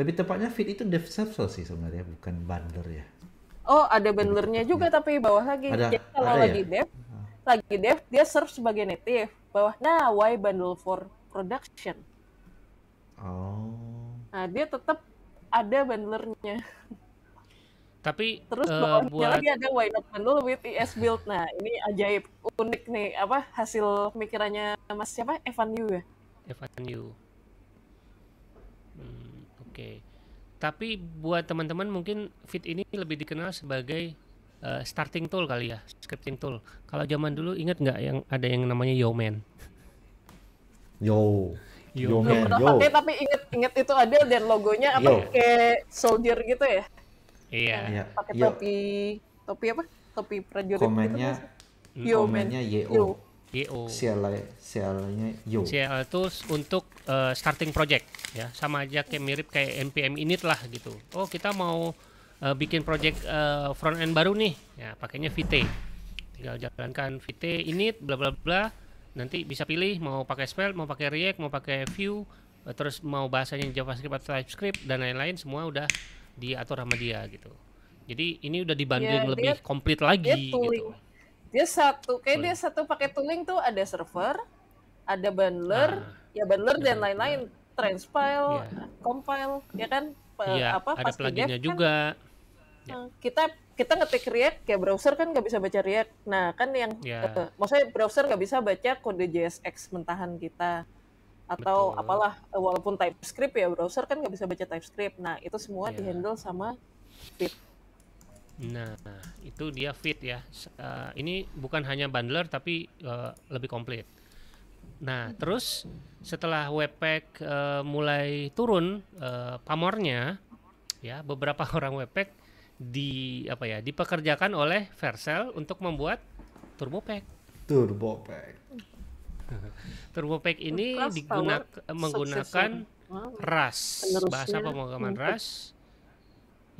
lebih tepatnya feed itu dev server sih sebenarnya, bukan bundler ya. Oh, ada bundlernya juga ya. tapi bawah lagi. Ada, Jadi kalau ada lagi ya? dev, lagi dev dia serve sebagai native. bawahnya why bundle for production? Oh. Nah, dia tetap ada bundlernya. Tapi terus uh, buat... lagi ada why not bundle with ES build. Nah, ini ajaib unik nih apa hasil pemikirannya Mas siapa? Evan Yu ya? Evan Yu. Hmm, oke. Okay. Tapi buat teman-teman mungkin Fit ini lebih dikenal sebagai uh, starting tool kali ya, scripting tool. Kalau zaman dulu ingat nggak yang ada yang namanya Man? Yo. Yo, Man, Yo. tapi inget inget itu ada dan logonya apa kayak soldier gitu ya? Iya. Yeah. Pakai topi topi apa? Topi prajurit gitu Komennya gitu Yo, komennya YO. YO. CL cl nya YO. CL itu untuk uh, starting project ya, sama aja kayak mirip kayak NPM ini lah gitu. Oh, kita mau uh, bikin project uh, front end baru nih. Ya, pakainya VT Tinggal jalankan VT ini bla bla bla nanti bisa pilih mau pakai spell, mau pakai React, mau pakai view, eh, terus mau bahasanya JavaScript atau TypeScript dan lain-lain semua udah diatur sama dia gitu. Jadi ini udah dibanding ya, lebih komplit lagi dia gitu. Dia satu, kayak dia satu pakai tooling tuh ada server, ada bundler, nah, ya bundler dan lain-lain, transpile, ya. compile, ya kan? Iya, apa, ada pluginnya kan? juga. Kan? Ya. Kita kita ngetik React kayak browser kan nggak bisa baca React. Nah kan yang yeah. Ya. uh, maksudnya browser nggak bisa baca kode JSX mentahan kita atau Betul. apalah eh, walaupun TypeScript ya browser kan nggak bisa baca TypeScript. Nah itu semua yeah. dihandle sama Fit. Nah itu dia Fit ya. Uh, ini bukan hanya bundler tapi uh, lebih komplit. Nah terus setelah Webpack uh, mulai turun uh, pamornya ya beberapa (laughs) orang Webpack di apa ya dipekerjakan oleh Vercel untuk membuat Turbo Pack. Turbo Pack. (laughs) Turbo Pack ini digunakan menggunakan wow. RAS, Penerusnya. bahasa pemrograman hmm. RAS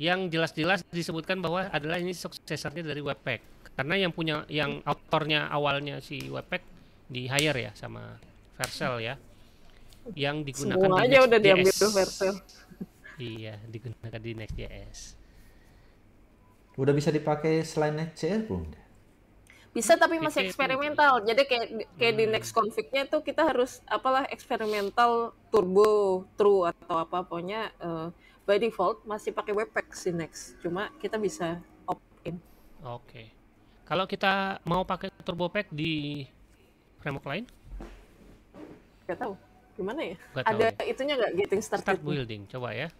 yang jelas-jelas disebutkan bahwa adalah ini suksesornya dari Webpack. Karena yang punya yang autornya awalnya si Webpack di hire ya sama Vercel ya. Yang digunakan Semua di aja Next udah diambil Iya, digunakan di Next.js. Udah bisa dipakai selain NetCS belum? Bisa tapi masih eksperimental. Jadi kayak kayak di hmm. next config-nya itu kita harus apalah eksperimental turbo true atau apa pokoknya uh, by default masih pakai webpack si next. Cuma kita bisa opt in. Oke. Okay. Kalau kita mau pakai turbo pack di framework lain? Gak tahu. Gimana ya? Gak Ada tahu. Ya. itunya nggak getting started? Start building, coba ya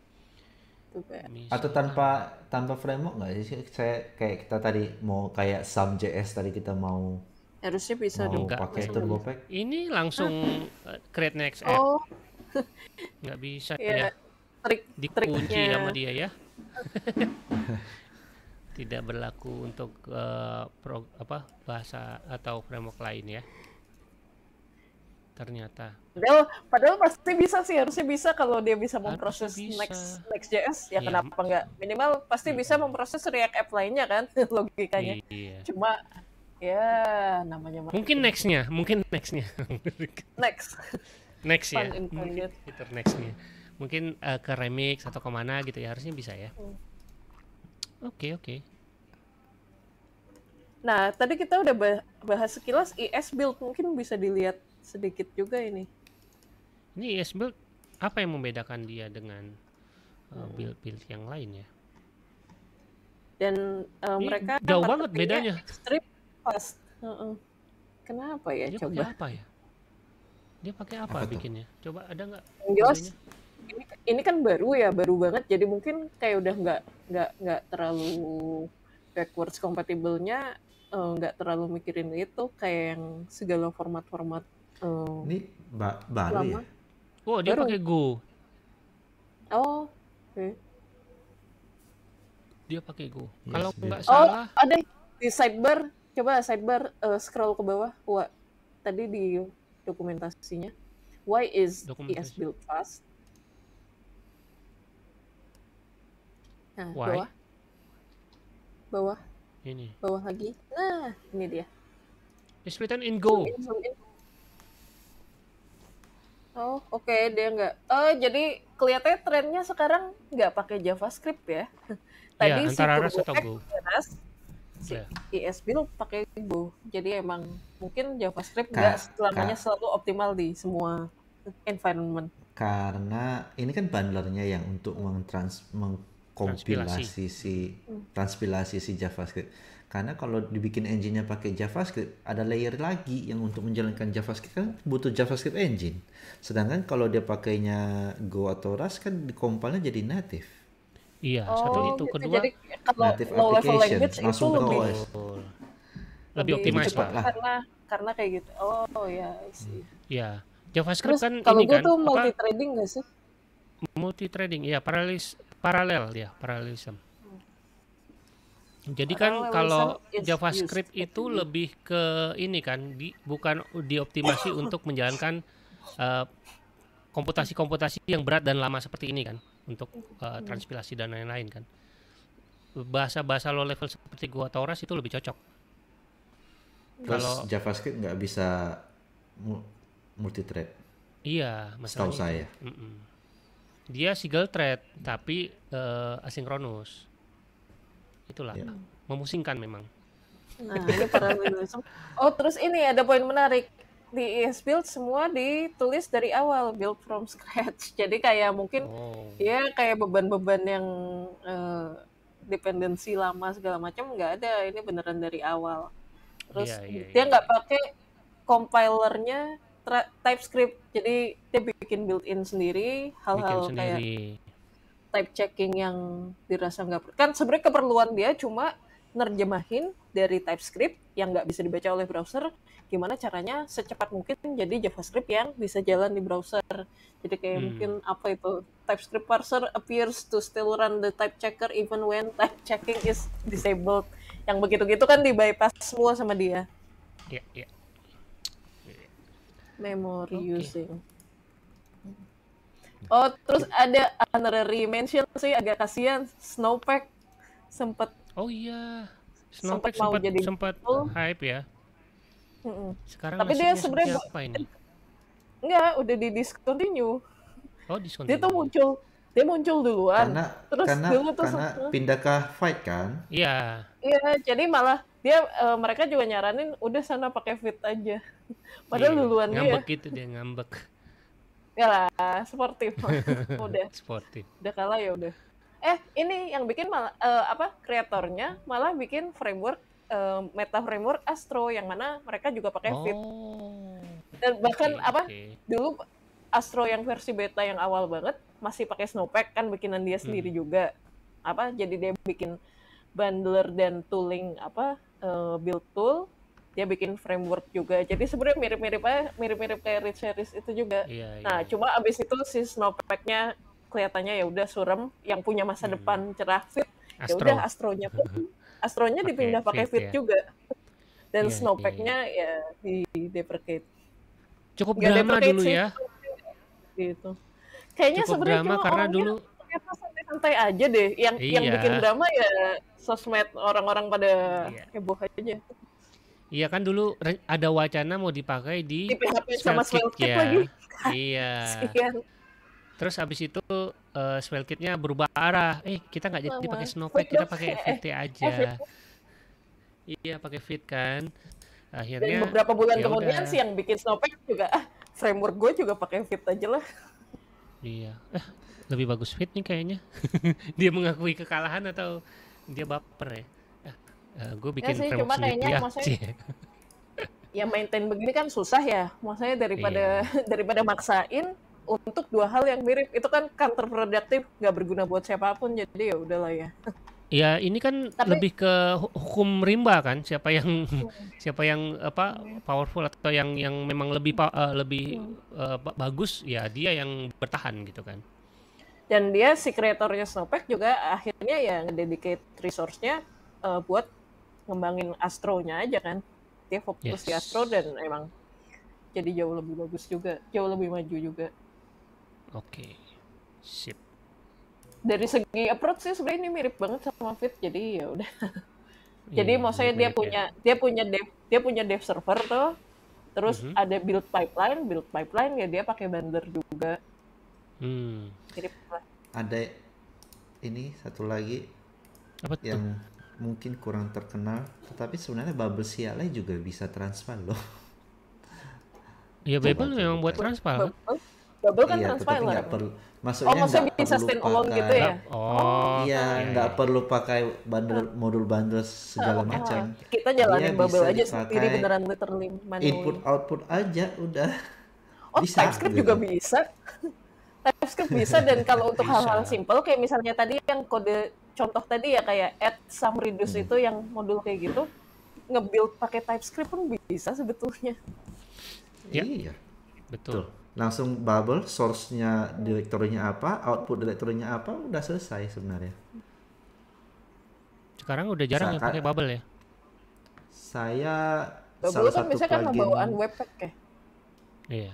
gitu atau tanpa tanpa framework nggak sih saya kayak kita tadi mau kayak Sam JS tadi kita mau harusnya bisa mau dong pakai turbo pack ini langsung eh, create next app oh. nggak bisa ya, ya. Trik, dikunci triknya. sama dia ya (laughs) tidak berlaku untuk uh, pro, apa bahasa atau framework lain ya ternyata. Padahal, padahal pasti bisa sih, harusnya bisa kalau dia bisa memproses bisa. next next JS ya, ya kenapa enggak? Minimal pasti bisa memproses React app lainnya kan (laughs) logikanya. Iya. Cuma ya namanya mungkin nextnya, mungkin nextnya. (laughs) next. next ya. Fitur nextnya. Mungkin uh, ke remix atau kemana gitu ya harusnya bisa ya. Oke hmm. oke. Okay, okay. Nah, tadi kita udah bahas sekilas IS build mungkin bisa dilihat sedikit juga ini. Ini ES build apa yang membedakan dia dengan uh, hmm. build build yang lain ya? Dan uh, ini mereka jauh banget bedanya. Strip fast. Uh -uh. Kenapa ya dia coba? Apa ya? Dia pakai apa, apa bikinnya? Tuh? Coba ada nggak? Jos, ini, ini kan baru ya, baru banget. Jadi mungkin kayak udah nggak nggak nggak terlalu backwards compatible-nya eh, nggak uh, terlalu mikirin itu kayak yang segala format-format Oh. Ini ba ya? oh, baru Lama. ya? Oh, dia pakai Go. Iya oh. Okay. Dia pakai Go. Yes, Kalau nggak salah. Oh, ada di sidebar. Coba sidebar uh, eh, scroll ke bawah. Wah, tadi di dokumentasinya. Why is ES built fast? Nah, Why? bawah. Bawah. Ini. Bawah lagi. Nah, ini dia. It's written in Go. Zoom in, in. Oh, oke, okay, dia nggak. Uh, jadi kelihatannya trennya sekarang nggak pakai JavaScript ya. (laughs) Tadi ya, antara si Rust atau Go. si yeah. ES Build pakai Go. Jadi emang mungkin JavaScript nggak selamanya ka. selalu optimal di semua environment. Karena ini kan bundlernya yang untuk mengtrans mengkompilasi si transpilasi si JavaScript karena kalau dibikin engine-nya pakai JavaScript, ada layer lagi yang untuk menjalankan JavaScript kan butuh JavaScript engine. Sedangkan kalau dia pakainya Go atau Rust kan compile-nya jadi native. Iya, oh, satu itu gitu. kedua jadi, kalau native low level langsung itu ke lebih, OS. Lebih optimis lah. Karena karena kayak gitu. Oh ya, sih. Iya. JavaScript Terus, kan kalau ini gue kan, tuh multi trading gak sih? Multi trading, iya, paralel paralel ya, paralelism jadi kan kalau JavaScript itu lebih ke ini kan di, bukan dioptimasi (coughs) untuk menjalankan komputasi eh, komputasi-komputasi yang berat dan lama seperti ini kan untuk uh, transpilasi dan lain-lain kan. Bahasa-bahasa low level seperti gua atau Rust itu lebih cocok. Terus kalau JavaScript nggak bisa multi thread. Iya, masalahnya. Tahu saya. Mm -mm. Dia single thread tapi uh, eh, asinkronus itulah yeah. memusingkan memang. Nah, Oh, terus ini ada poin menarik di ES Build semua ditulis dari awal, build from scratch. (laughs) Jadi kayak mungkin oh. ya kayak beban-beban yang uh, dependensi lama segala macam nggak ada. Ini beneran dari awal. Terus yeah, yeah, dia iya. nggak yeah. pakai compilernya TypeScript. Jadi dia bikin built in sendiri hal-hal kayak type checking yang dirasa nggak kan sebenarnya keperluan dia cuma nerjemahin dari TypeScript yang nggak bisa dibaca oleh browser, gimana caranya secepat mungkin jadi JavaScript yang bisa jalan di browser. Jadi kayak hmm. mungkin apa itu TypeScript parser appears to still run the type checker even when type checking is disabled. Yang begitu-gitu kan di bypass semua sama dia. Iya, Yeah. Yeah. Memory okay. using. Oh, terus ada honorary mention sih agak kasihan Snowpack sempet Oh iya. Snowpack sempat sempat, jadi sempat hype ya. Sekarang Tapi dia sebenarnya apa ini? Enggak, udah di discontinue. Oh, discontinue. Dia tuh muncul dia muncul duluan. Karena terus karena, dulu tuh karena pindah ke fight kan? Iya. Iya, jadi malah dia uh, mereka juga nyaranin udah sana pakai fit aja. (laughs) Padahal iya, duluan ngambek dia. Ngambek gitu dia ngambek ya lah sportif (laughs) udah sportif udah kalah ya udah eh ini yang bikin malah eh, uh, apa kreatornya malah bikin framework uh, meta framework Astro yang mana mereka juga pakai oh. Fit dan bahkan okay, apa okay. dulu Astro yang versi beta yang awal banget masih pakai Snowpack kan bikinan dia sendiri hmm. juga apa jadi dia bikin bundler dan tooling apa uh, build tool dia bikin framework juga jadi sebenarnya mirip-mirip aja mirip-mirip kayak Rich Series itu juga iya, iya, nah cuma abis itu si snowpacknya kelihatannya ya udah surem yang punya masa hmm. depan cerah fit ya udah astronya pun (laughs) astronya dipindah pakai fit, ya. juga dan yeah, snowpacknya iya. ya di deprecate cukup Gak drama dulu sih, ya gitu kayaknya sebenarnya cuma karena dulu santai-santai aja deh yang iya. yang bikin drama ya sosmed orang-orang pada iya. heboh aja Iya kan dulu ada wacana mau dipakai di, di PHP sama ya. lagi. (laughs) Iya. Sian. Terus habis itu uh, eh, swellkit berubah arah. Eh kita nggak jadi pakai snowpack, kita pakai fit aja. (laughs) iya pakai Fit kan. Akhirnya. Dan beberapa bulan yaudah. kemudian sih yang bikin snowpack juga (laughs) framework gue juga pakai Fit aja lah. Iya. Eh, lebih bagus Fit nih kayaknya. dia mengakui kekalahan atau dia baper ya? Uh, eh, gue bikin ya sih, cuma kayaknya maksudnya (laughs) ya maintain begini kan susah ya maksudnya daripada iya. (laughs) daripada maksain untuk dua hal yang mirip itu kan counterproductive nggak berguna buat siapapun jadi ya udahlah ya (laughs) ya ini kan Tapi, lebih ke hukum rimba kan siapa yang hmm. siapa yang apa hmm. powerful atau yang yang memang lebih uh, lebih uh, bagus ya dia yang bertahan gitu kan dan dia si kreatornya Snowpack juga akhirnya ya ngededicate resource-nya uh, buat ngembangin astronya aja kan dia fokus yes. di astro dan emang jadi jauh lebih bagus juga jauh lebih maju juga oke okay. sip dari segi approach sih sebenarnya ini mirip banget sama fit jadi ya udah (laughs) jadi yeah, saya dia ya. punya ya. dia punya dev dia punya dev server tuh terus mm -hmm. ada build pipeline build pipeline ya dia pakai bundler juga hmm. mirip lah ada ini satu lagi apa yang mungkin kurang terkenal, tetapi sebenarnya bubble siale juga bisa transparan loh. Ya bubble memang buat transparan. Bubble, bubble kan iya, transparan. nggak kan? perlu, maksudnya oh, maksudnya bisa perlu pakai, gitu ya? Oh, oh, iya, iya nggak iya. perlu pakai bundle modul bundle segala oh, macam. Oh. Kita jalanin ya, bubble aja sendiri beneran literally manual. Input output aja udah. Oh, bisa, TypeScript gitu. juga bisa. (laughs) TypeScript bisa dan kalau untuk hal-hal simple kayak misalnya tadi yang kode contoh tadi ya kayak add some reduce hmm. itu yang modul kayak gitu nge-build pakai TypeScript pun bisa sebetulnya. Ya. Iya. Betul. Tuh. Langsung bubble source-nya direktorinya apa, output direktorinya apa, udah selesai sebenarnya. Sekarang udah jarang Saka, yang pakai bubble ya. Saya bubble salah kan satu kan bawaan webpack ya. Iya.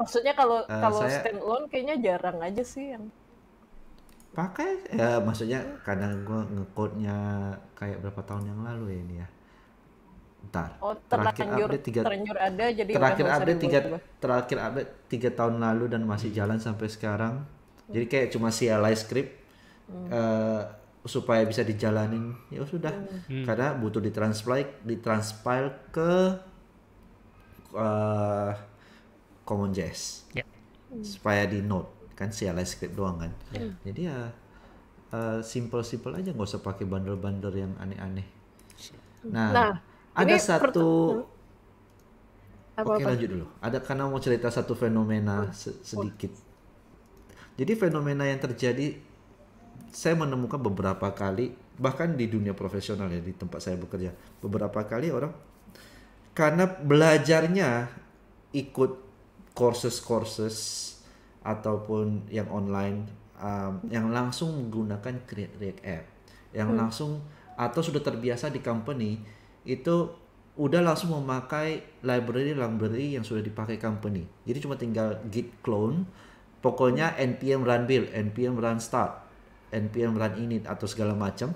Maksudnya kalau uh, kalau saya, standalone kayaknya jarang aja sih yang pakai ya maksudnya karena gue ngekodnya kayak berapa tahun yang lalu ya ini ya ntar oh, terakhir update tiga ada jadi terakhir update tiga terakhir update tiga tahun lalu dan masih jalan sampai sekarang hmm. jadi kayak cuma CLI script hmm. uh, supaya bisa dijalanin ya sudah hmm. hmm. karena butuh ditranspile ditranspile ke uh, Common JS yeah. Hmm. supaya di note kan CLI script doang kan yeah. Hmm. jadi ya uh, eh, simple simple aja nggak usah pakai bundle bandel yang aneh-aneh nah, nah ada satu hmm. Oke okay, lanjut dulu. Ada karena mau cerita satu fenomena hmm. se sedikit. Jadi fenomena yang terjadi saya menemukan beberapa kali bahkan di dunia profesional ya di tempat saya bekerja beberapa kali orang karena belajarnya ikut courses-courses ataupun yang online um, hmm. yang langsung menggunakan create React app yang hmm. langsung atau sudah terbiasa di company itu udah langsung memakai library library yang sudah dipakai company jadi cuma tinggal git clone pokoknya npm hmm. run build npm run start npm run init atau segala macam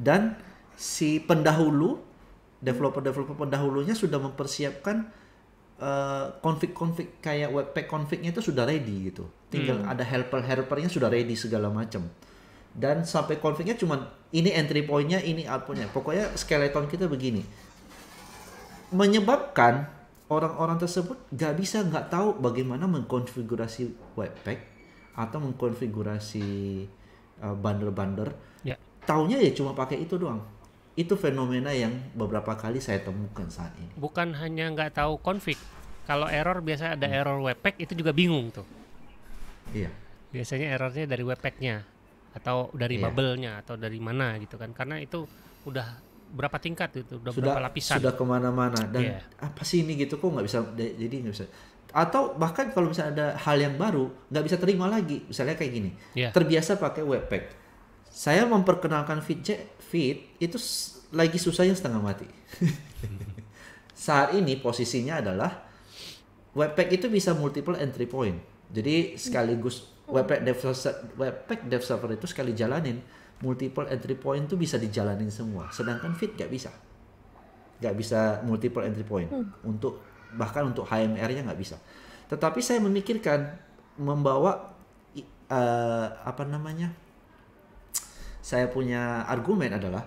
dan si pendahulu developer developer pendahulunya sudah mempersiapkan Eh, konfig-konfig uh, kayak webpack konfignya itu sudah ready gitu. Tinggal hmm. ada helper-helpernya sudah ready segala macam. Dan sampai konfignya cuma cuman ini entry pointnya, ini output Pokoknya skeleton kita begini. Menyebabkan orang-orang tersebut gak bisa nggak tahu bagaimana mengkonfigurasi webpack atau mengkonfigurasi uh, bundle-bundle. Yeah. Taunya ya cuma pakai itu doang itu fenomena yang beberapa kali saya temukan saat ini. Bukan hanya nggak tahu konflik, kalau error biasa ada hmm. error webpack itu juga bingung tuh. Iya. Biasanya errornya dari webpacknya atau dari iya. bubble-nya atau dari mana gitu kan, karena itu udah berapa tingkat itu, udah sudah, berapa lapisan. Sudah kemana-mana dan yeah. apa sih ini gitu kok nggak bisa, jadi nggak bisa. Atau bahkan kalau misalnya ada hal yang baru nggak bisa terima lagi, misalnya kayak gini. Yeah. Terbiasa pakai webpack. Saya memperkenalkan widget fit itu lagi susahnya setengah mati. (laughs) Saat ini posisinya adalah Webpack itu bisa multiple entry point. Jadi sekaligus hmm. Webpack Dev Webpack Dev Server itu sekali jalanin multiple entry point itu bisa dijalanin semua. Sedangkan Fit gak bisa, gak bisa multiple entry point hmm. untuk bahkan untuk HMR-nya nggak bisa. Tetapi saya memikirkan membawa uh, apa namanya saya punya argumen adalah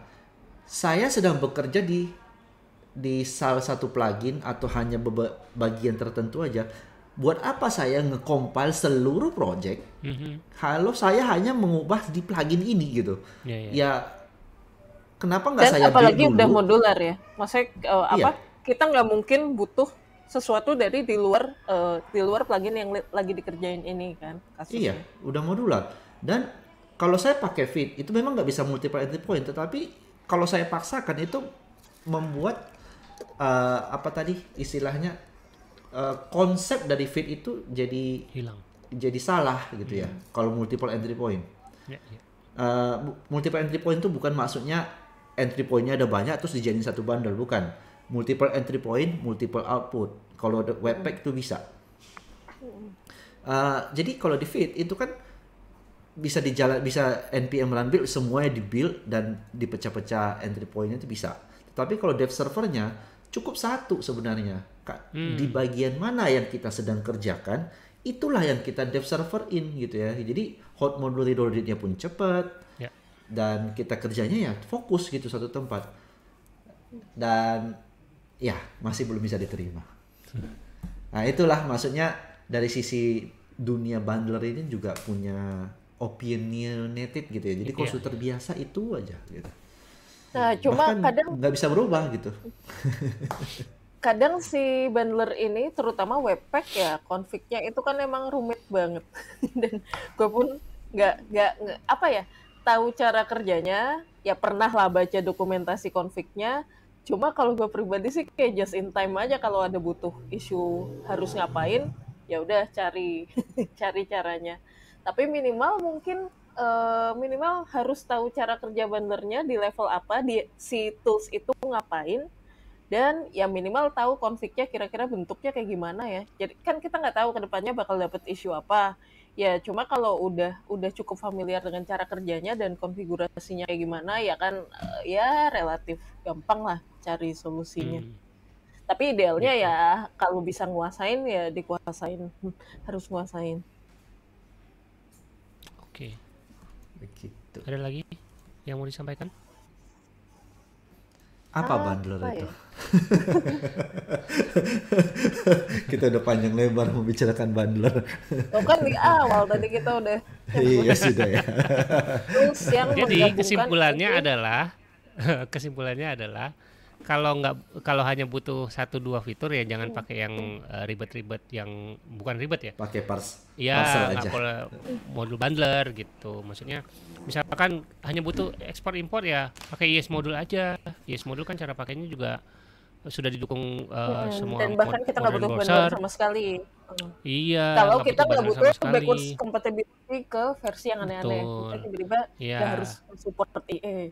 saya sedang bekerja di di salah satu plugin atau hanya bagian tertentu aja. Buat apa saya ngecompile seluruh project? Mm-hmm. Kalau saya hanya mengubah di plugin ini gitu. Yeah, yeah. Ya kenapa nggak saya apalagi dulu? udah modular ya. Maksudnya uh, apa? Yeah. Kita nggak mungkin butuh sesuatu dari di luar uh, di luar plugin yang lagi dikerjain ini kan Iya. Iya, udah modular. Dan kalau saya pakai fit itu memang nggak bisa multiple entry point tetapi kalau saya paksakan itu membuat uh, apa tadi istilahnya uh, konsep dari fit itu jadi hilang jadi salah gitu yeah. ya hmm. kalau multiple entry point yeah, ya, ya. yeah. Uh, multiple entry point itu bukan maksudnya entry pointnya ada banyak terus dijadiin satu bundle bukan multiple entry point multiple output kalau webpack itu bisa uh, jadi kalau di fit itu kan bisa dijalan bisa npm run build semuanya di build dan dipecah-pecah entry pointnya itu bisa. Tapi kalau dev servernya cukup satu sebenarnya. Hmm. Di bagian mana yang kita sedang kerjakan, itulah yang kita dev server in gitu ya. Jadi hot module reloadednya pun cepat. Yeah. Dan kita kerjanya ya fokus gitu satu tempat. Dan ya masih belum bisa diterima. (laughs) Nah, itulah maksudnya dari sisi dunia bundler ini juga punya opinionated gitu ya. Jadi yeah. kalau sudah biasa itu aja gitu. Nah, cuma Bahkan kadang nggak bisa berubah gitu. (laughs) kadang si bundler ini terutama webpack ya konfliknya itu kan emang rumit banget (laughs) dan gue pun nggak nggak apa ya tahu cara kerjanya ya pernah lah baca dokumentasi konfliknya cuma kalau gue pribadi sih kayak just in time aja kalau ada butuh isu harus ngapain ya udah cari (laughs) cari caranya tapi minimal mungkin uh, minimal harus tahu cara kerja bundlernya di level apa di si tools itu ngapain dan ya minimal tahu konfliknya kira-kira bentuknya kayak gimana ya jadi kan kita nggak tahu kedepannya bakal dapet isu apa ya cuma kalau udah udah cukup familiar dengan cara kerjanya dan konfigurasinya kayak gimana ya kan eh, ya relatif gampang lah cari solusinya hmm. tapi idealnya iya. ya kalau bisa nguasain ya dikuasain (laughs) harus nguasain begitu ada lagi yang mau disampaikan apa ah, bundler apa ya? itu? Ya? (laughs) kita udah panjang lebar membicarakan bundler. Tuh oh, kan di awal tadi kita udah. (laughs) iya sudah ya. Jadi kesimpulannya itu... adalah (laughs) kesimpulannya adalah kalau nggak kalau hanya butuh satu dua fitur ya jangan hmm. pakai yang eh, ribet-ribet uh, yang bukan ribet ya. Pakai pars. Iya, nggak boleh modul bundler gitu. Maksudnya misalkan hanya butuh ekspor impor ya pakai IS modul aja. IS modul kan cara pakainya juga sudah didukung uh, hmm, semua dan bahkan kita nggak butuh bundler sama sekali hmm. iya kalau kita nggak butuh backwards compatibility ke versi yang aneh-aneh kita tiba-tiba ya. harus support eh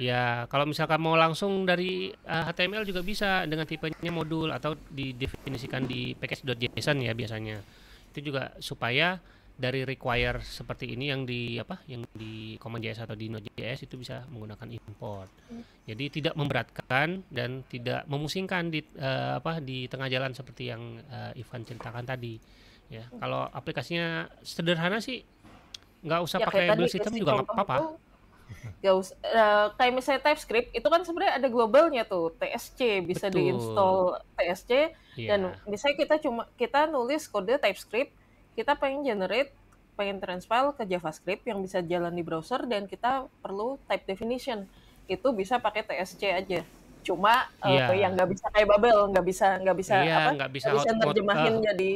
Ya, kalau misalkan mau langsung dari uh, eh, HTML juga bisa dengan tipenya modul atau didefinisikan di package.json ya biasanya. Itu juga supaya dari require seperti ini yang di apa yang di command.js atau di node.js itu bisa menggunakan import. Jadi tidak memberatkan dan tidak memusingkan di uh, apa di tengah jalan seperti yang uh, Ivan ceritakan tadi. Ya, kalau aplikasinya sederhana sih nggak usah ya, pakai build system juga nggak apa-apa Gak usah, eh, uh, kayak misalnya TypeScript itu kan sebenarnya ada globalnya tuh TSC bisa Betul. diinstall TSC yeah. dan misalnya kita cuma kita nulis kode TypeScript kita pengen generate pengen transpile ke JavaScript yang bisa jalan di browser dan kita perlu type definition itu bisa pakai TSC aja cuma yeah. uh, iya. yang nggak bisa kayak Babel nggak bisa nggak bisa yeah, apa nggak bisa, gak bisa terjemahin uh, ah. jadi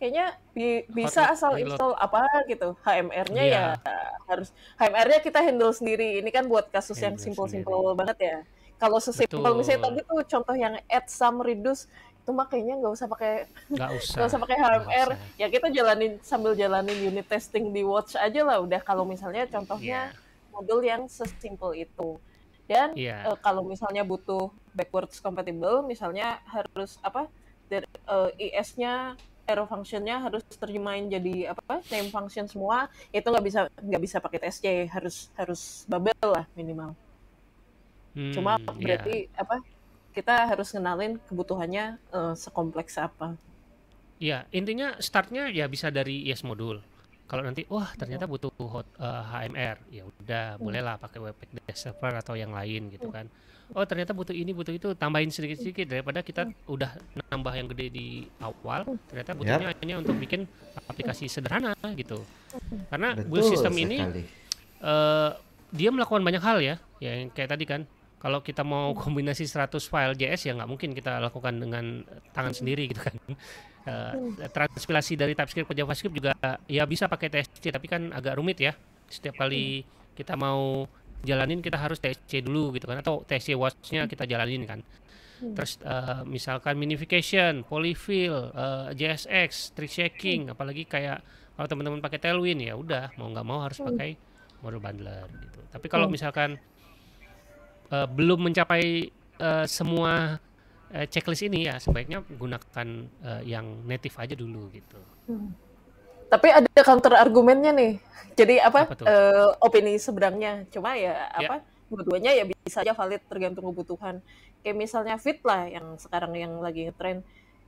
kayaknya bi bisa Hot asal reload. install apa gitu HMR-nya yeah. ya harus HMR-nya kita handle sendiri ini kan buat kasus handle yang simple-simple banget ya kalau sesimpel misalnya tadi tuh contoh yang add some reduce itu mah kayaknya nggak usah pakai (laughs) nggak usah nggak usah pakai HMR usah. ya kita jalanin sambil jalanin unit testing di watch aja lah udah kalau misalnya contohnya yeah. modul yang sesimpel itu dan yeah. Iya. uh, kalau misalnya butuh backwards compatible misalnya harus apa uh, eh, IS-nya arrow functionnya harus terjemahin jadi apa name function semua itu nggak bisa nggak bisa pakai TSC harus harus babel lah minimal hmm, cuma iya. berarti yeah. apa kita harus kenalin kebutuhannya uh, sekompleks apa Iya, intinya startnya ya bisa dari yes modul kalau nanti wah ternyata iya. butuh hot, uh, eh, HMR ya udah hmm. bolehlah pakai Web server atau yang lain gitu iya. kan oh ternyata butuh ini butuh itu tambahin sedikit sedikit daripada kita udah nambah yang gede di awal ternyata butuhnya yep. hanya untuk bikin aplikasi sederhana gitu karena Betul build system sekali. ini uh, eh, dia melakukan banyak hal ya yang kayak tadi kan kalau kita mau (laughs) kombinasi 100 file JS ya nggak mungkin kita lakukan dengan tangan sendiri gitu kan. Uh, transpilasi dari TypeScript ke JavaScript juga ya bisa pakai TSC tapi kan agak rumit ya. Setiap kali kita mau jalanin kita harus TSC dulu gitu kan atau TSC watch-nya kita jalanin kan. Iya. Terus uh, misalkan minification, polyfill, uh, eh, JSX, trick checking, iya. apalagi kayak kalau teman-teman pakai Tailwind ya udah mau nggak mau harus iya. pakai model bundler gitu. Tapi kalau misalkan uh, belum mencapai uh, semua uh, checklist ini ya sebaiknya gunakan uh, yang native aja dulu gitu. Hmm. Tapi ada counter argumennya nih. (laughs) Jadi apa, apa uh, opini seberangnya? Cuma ya, ya. apa yeah. dua-duanya ya bisa aja valid tergantung kebutuhan. Kayak misalnya fit lah yang sekarang yang lagi ngetren. trend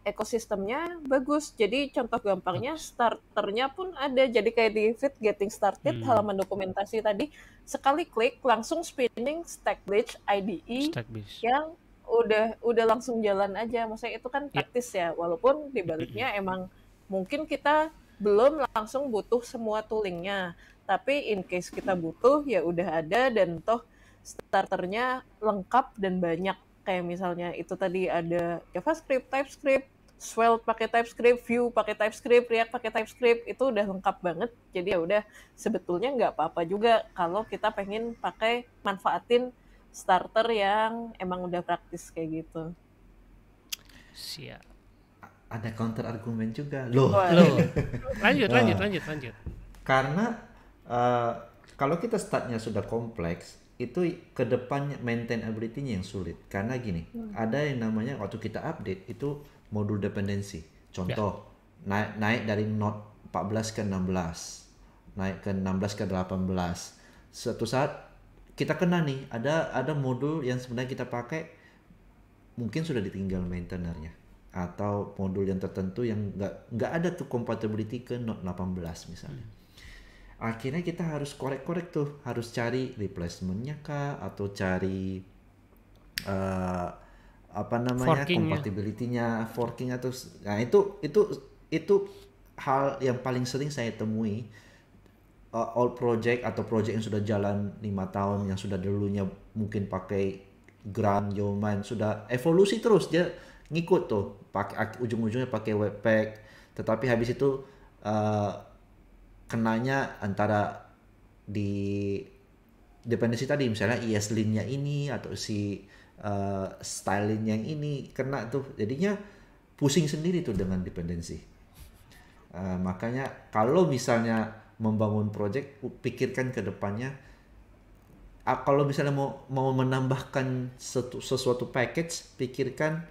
ekosistemnya bagus. Jadi contoh gampangnya starternya pun ada. Jadi kayak di fit getting started hmm. halaman dokumentasi tadi sekali klik langsung spinning Stackbridge IDE Stackbridge. yang udah udah langsung jalan aja. Maksudnya itu kan iya. praktis yeah. ya. Walaupun dibaliknya emang mungkin kita belum langsung butuh semua toolingnya. Tapi in case kita butuh ya udah ada dan toh starternya lengkap dan banyak kayak misalnya itu tadi ada JavaScript, TypeScript, Svelte pakai TypeScript, Vue pakai TypeScript, React pakai TypeScript itu udah lengkap banget. Jadi ya udah sebetulnya nggak apa-apa juga kalau kita pengen pakai manfaatin starter yang emang udah praktis kayak gitu. Siap. Ada counter argumen juga. Loh. Loh. (laughs) Lanjut, nah. lanjut, lanjut, lanjut. Karena uh, kalau kita startnya sudah kompleks, itu ke depannya maintainability-nya yang sulit. Karena gini, hmm. ada yang namanya waktu kita update itu modul dependensi. Contoh, ya. naik naik dari Not 14 ke 16, naik ke 16 ke 18. Suatu saat kita kena nih, ada ada modul yang sebenarnya kita pakai mungkin sudah ditinggal maintainernya atau modul yang tertentu yang nggak nggak ada tuh compatibility ke Not 18 misalnya. Hmm. Akhirnya kita harus korek-korek tuh, harus cari replacementnya kah atau cari uh, apa namanya forking compatibility forking atau nah itu itu itu hal yang paling sering saya temui uh, all project atau project yang sudah jalan lima tahun yang sudah dulunya mungkin pakai grand Yeoman sudah evolusi terus dia ngikut tuh pakai ujung-ujungnya pakai webpack tetapi habis itu uh, kenanya antara di dependensi tadi misalnya ES nya ini atau si uh, eh, styling yang ini kena tuh jadinya pusing sendiri tuh dengan dependensi uh, makanya kalau misalnya membangun project pikirkan ke depannya uh, kalau misalnya mau mau menambahkan setu, sesuatu package pikirkan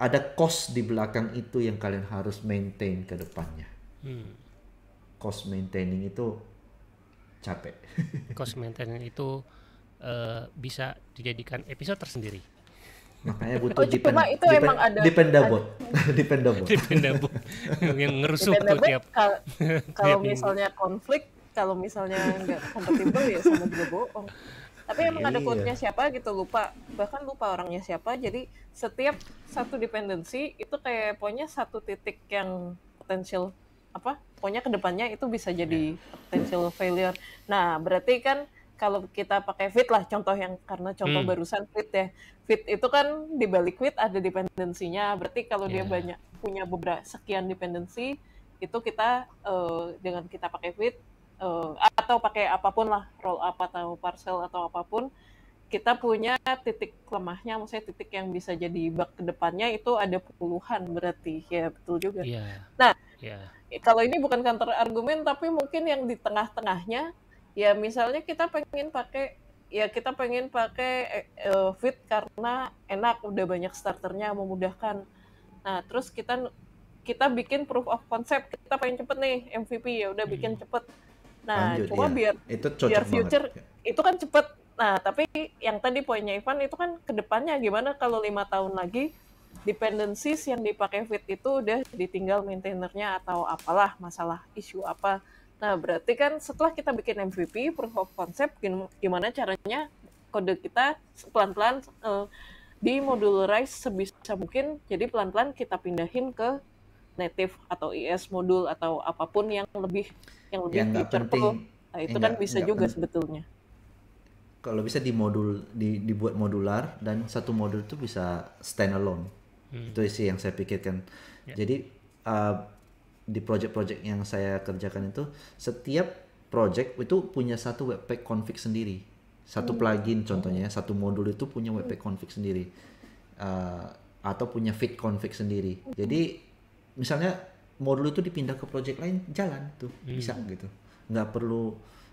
ada cost di belakang itu yang kalian harus maintain ke depannya hmm. cost maintaining itu capek cost maintaining itu uh, bisa dijadikan episode tersendiri. Makanya oh, butuh oh, depend, cuma itu depend, emang ada dependable. Ada, (laughs) dependable. dependable. yang ngerusuh tuh (laughs) tiap kalau misalnya konflik, kalau misalnya nggak kompatibel ya sama juga bohong. Tapi iya, emang ada iya. quote-nya siapa gitu lupa, bahkan lupa orangnya siapa. Jadi setiap satu dependensi itu kayak pokoknya satu titik yang potensial apa? Pokoknya kedepannya itu bisa jadi iya. potensial failure. Nah, berarti kan kalau kita pakai fit lah contoh yang karena contoh hmm. barusan fit ya fit itu kan di balik fit ada dependensinya berarti kalau yeah. dia iya. banyak punya beberapa sekian dependensi itu kita uh, dengan kita pakai fit uh, atau pakai apapun lah roll up atau parcel atau apapun kita punya titik lemahnya, maksudnya titik yang bisa jadi bug kedepannya itu ada puluhan berarti ya betul juga. Yeah. Nah, yeah. kalau ini bukan kantor argumen tapi mungkin yang di tengah-tengahnya ya misalnya kita pengen pakai ya kita pengen pakai uh, fit karena enak udah banyak starternya memudahkan nah terus kita kita bikin proof of concept kita pengen cepet nih MVP ya udah hmm. bikin cepet nah Lanjut, cuma ya. biar itu biar future banget. Ya. itu kan cepet nah tapi yang tadi poinnya Ivan itu kan kedepannya gimana kalau lima tahun lagi dependencies yang dipakai fit itu udah ditinggal maintainernya atau apalah masalah isu apa Nah, berarti kan setelah kita bikin MVP, proof of concept, gimana caranya kode kita pelan-pelan uh, eh, dimodularize sebisa mungkin. Jadi pelan-pelan kita pindahin ke native atau IS modul atau apapun yang lebih yang lebih yang penting. Nah, itu enggak, kan bisa juga penting. sebetulnya. Kalau bisa di modul di, dibuat modular dan satu modul itu bisa standalone. Hmm. Itu sih yang saya pikirkan. Yeah. Jadi uh, di project-project yang saya kerjakan itu setiap project itu punya satu webpack config sendiri satu hmm. plugin contohnya ya, hmm. satu modul itu punya hmm. webpack config sendiri uh, atau punya fit config sendiri jadi misalnya modul itu dipindah ke project lain jalan tuh bisa gitu nggak perlu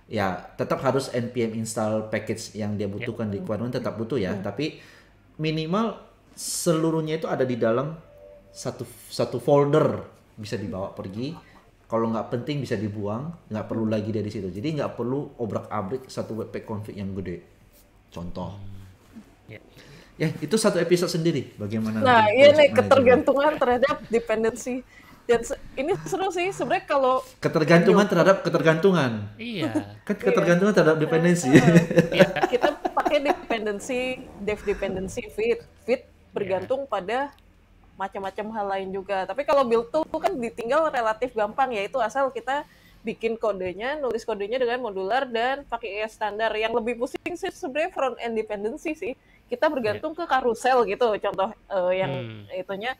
ya tetap harus npm install package yang dia ya. butuhkan yeah. di requirement tetap butuh ya hmm. tapi minimal seluruhnya itu ada di dalam satu satu folder bisa dibawa pergi kalau nggak penting bisa dibuang nggak perlu lagi dari situ jadi nggak perlu obrak abrik satu webpack config yang gede contoh ya. ya itu satu episode sendiri bagaimana nah iya ketergantungan terhadap dependensi dan ini seru sih sebenarnya kalau ketergantungan video. terhadap ketergantungan iya (laughs) kan ketergantungan terhadap iya. dependensi iya. (laughs) Iya. kita pakai dependensi dev dependency fit fit bergantung yeah. pada macam-macam hal lain juga. Tapi kalau build tool kan ditinggal relatif gampang ya itu asal kita bikin kodenya, nulis kodenya dengan modular dan pakai ES standar. Yang lebih pusing sih sebenarnya front end dependency sih. Kita bergantung yeah. ke karusel gitu. Contoh uh, yang hmm. itunya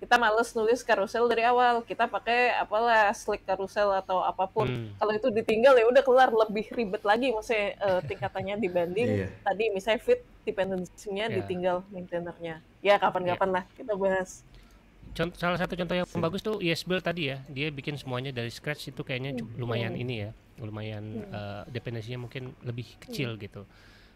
kita males nulis karusel dari awal kita pakai apalah slick karusel atau apapun hmm. kalau itu ditinggal ya udah keluar lebih ribet lagi maksudnya uh, tingkatannya dibanding yeah, tadi misalnya fit dependensinya yeah. ditinggal maintainernya ya kapan-kapan yeah. lah kita bahas contoh, salah satu contoh yang bagus tuh yes build tadi ya dia bikin semuanya dari scratch itu kayaknya hmm. lumayan ini ya hmm. lumayan hmm. uh, dependensinya mungkin lebih hmm. kecil hmm. gitu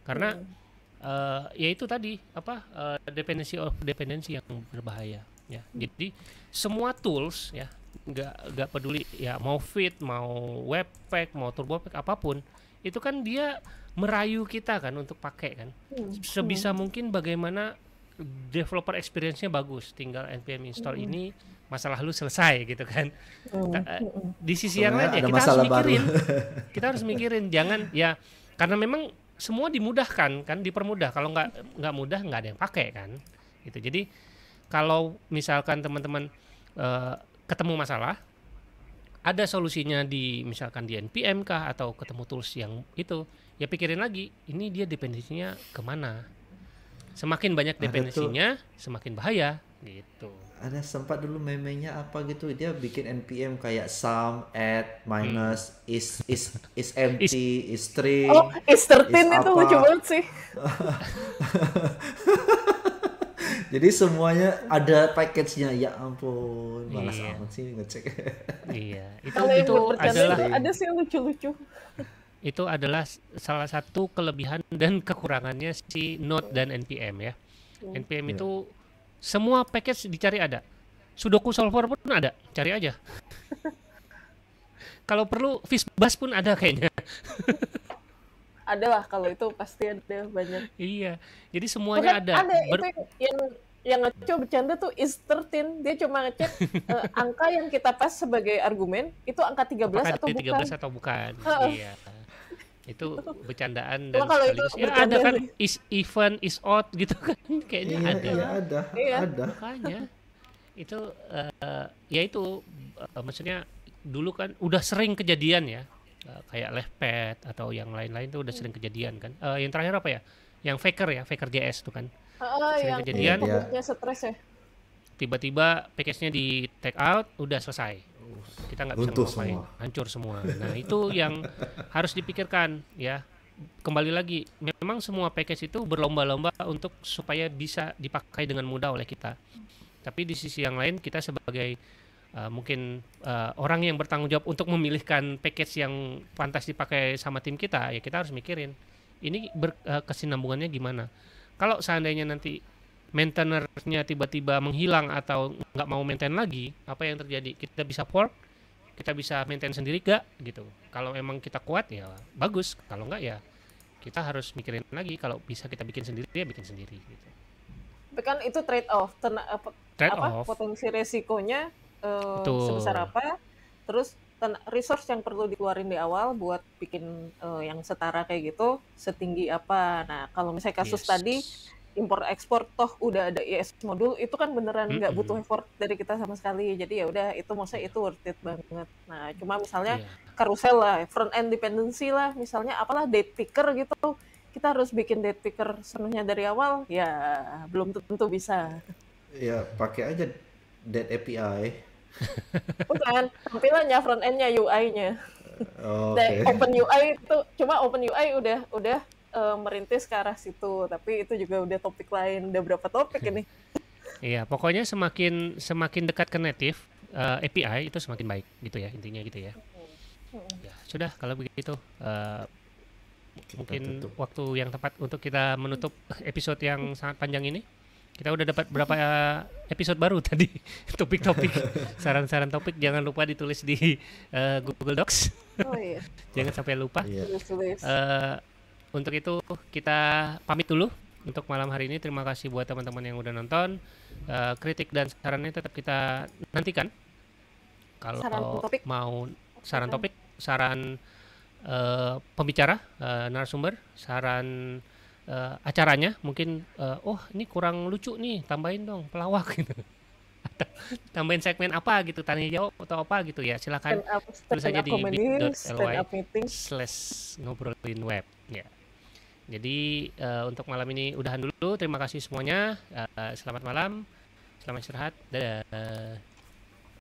karena hmm. uh, ya itu tadi apa uh, dependensi of dependensi yang berbahaya ya jadi semua tools ya nggak nggak peduli ya mau fit mau webpack mau turbo pack apapun itu kan dia merayu kita kan untuk pakai kan hmm. sebisa hmm. mungkin bagaimana developer experience-nya bagus tinggal npm install hmm. ini masalah lu selesai gitu kan nah, eh, di sisi yang lain ya kita harus mikirin (laughs) kita harus mikirin jangan ya karena memang semua dimudahkan kan dipermudah kalau nggak nggak mudah nggak ada yang pakai kan gitu jadi kalau misalkan teman-teman uh, ketemu masalah ada solusinya di misalkan di NPM kah atau ketemu tools yang itu ya pikirin lagi ini dia dependensinya kemana semakin banyak dependensinya semakin bahaya gitu ada sempat dulu memenya apa gitu dia bikin npm kayak sum add minus hmm. is is is empty is, is string oh is 13 is itu apa. lucu banget sih (laughs) Jadi semuanya ada package-nya. Ya ampun, iya. malas iya. amat sih ngecek. iya, (laughs) itu itu adalah ada sih yang lucu-lucu. (laughs) Itu adalah salah satu kelebihan dan kekurangannya si Note dan NPM ya. NPM hmm. yeah. itu iya. semua package dicari ada. Sudoku solver pun ada, cari aja. (laughs) Kalau perlu Fishbus pun ada kayaknya ada lah kalau itu pasti ada banyak iya jadi semuanya Bukan ada ada Ber... itu yang yang ngecek bercanda tuh is 13 dia cuma ngecek uh, (laughs) angka yang kita pas sebagai argumen itu angka 13 Apakah atau 13 bukan atau bukan (laughs) iya itu bercandaan dan kalau itu ya, ada kan is even is odd gitu kan (laughs) kayaknya iya, ada iya, ada iya. ada makanya itu uh, ya itu uh, maksudnya dulu kan udah sering kejadian ya Eh, kayak lepet atau yang lain-lain tuh udah hmm. sering kejadian kan uh, yang terakhir apa ya yang faker ya faker JS itu kan Oh, oh sering kejadian iya. stres ya tiba-tiba package-nya di take out udah selesai kita nggak bisa ngapain hancur semua nah itu yang harus dipikirkan ya kembali lagi memang semua package itu berlomba-lomba untuk supaya bisa dipakai dengan mudah oleh kita tapi di sisi yang lain kita sebagai uh, mungkin uh, orang yang bertanggung jawab untuk memilihkan package yang pantas dipakai sama tim kita ya kita harus mikirin ini ber, uh, gimana kalau seandainya nanti maintainernya tiba-tiba menghilang atau nggak mau maintain lagi apa yang terjadi kita bisa fork kita bisa maintain sendiri gak gitu kalau emang kita kuat ya bagus kalau nggak ya kita harus mikirin lagi kalau bisa kita bikin sendiri ya bikin sendiri gitu kan itu trade off Ten, apa, trade apa off. potensi resikonya uh, sebesar apa terus resource yang perlu dikeluarin di awal buat bikin uh, yang setara kayak gitu setinggi apa nah kalau misalnya kasus yes. tadi impor ekspor toh udah ada IS modul itu kan beneran nggak mm -hmm. butuh effort dari kita sama sekali jadi ya udah itu maksudnya itu worth it banget nah cuma misalnya yeah. Iya. lah front end dependency lah misalnya apalah date picker gitu kita harus bikin date picker sepenuhnya dari awal ya belum tentu bisa ya pakai aja date API (laughs) Bukan, tampilannya front endnya UI-nya. Oh, okay. Dan open UI itu cuma open UI udah udah uh, merintis ke arah situ, tapi itu juga udah topik lain, udah berapa topik ini. (laughs) Iya, pokoknya semakin semakin dekat ke native uh, eh, API itu semakin baik gitu ya intinya gitu ya. Mm-hmm. Mm-hmm. Ya, sudah kalau begitu uh, mungkin waktu yang tepat untuk kita menutup episode yang sangat panjang ini. Kita udah dapat berapa eh, episode baru tadi (laughs) topik-topik saran-saran topik jangan lupa ditulis di uh, Google Docs. Oh iya. (laughs) jangan sampai lupa. Yeah. Iya. Uh, eh, untuk itu kita pamit dulu untuk malam hari ini. Terima kasih buat teman-teman yang udah nonton. Uh, kritik dan sarannya tetap kita nantikan. Kalau saran topik. mau saran topik, saran uh, pembicara, uh, narasumber, saran uh, acaranya mungkin uh, oh ini kurang lucu nih tambahin dong pelawak gitu (laughs) tambahin segmen apa gitu tanya jawab atau apa gitu ya silakan terus aja di bit.ly slash ngobrolin web ya jadi uh, untuk malam ini udahan dulu terima kasih semuanya uh, selamat malam selamat istirahat dadah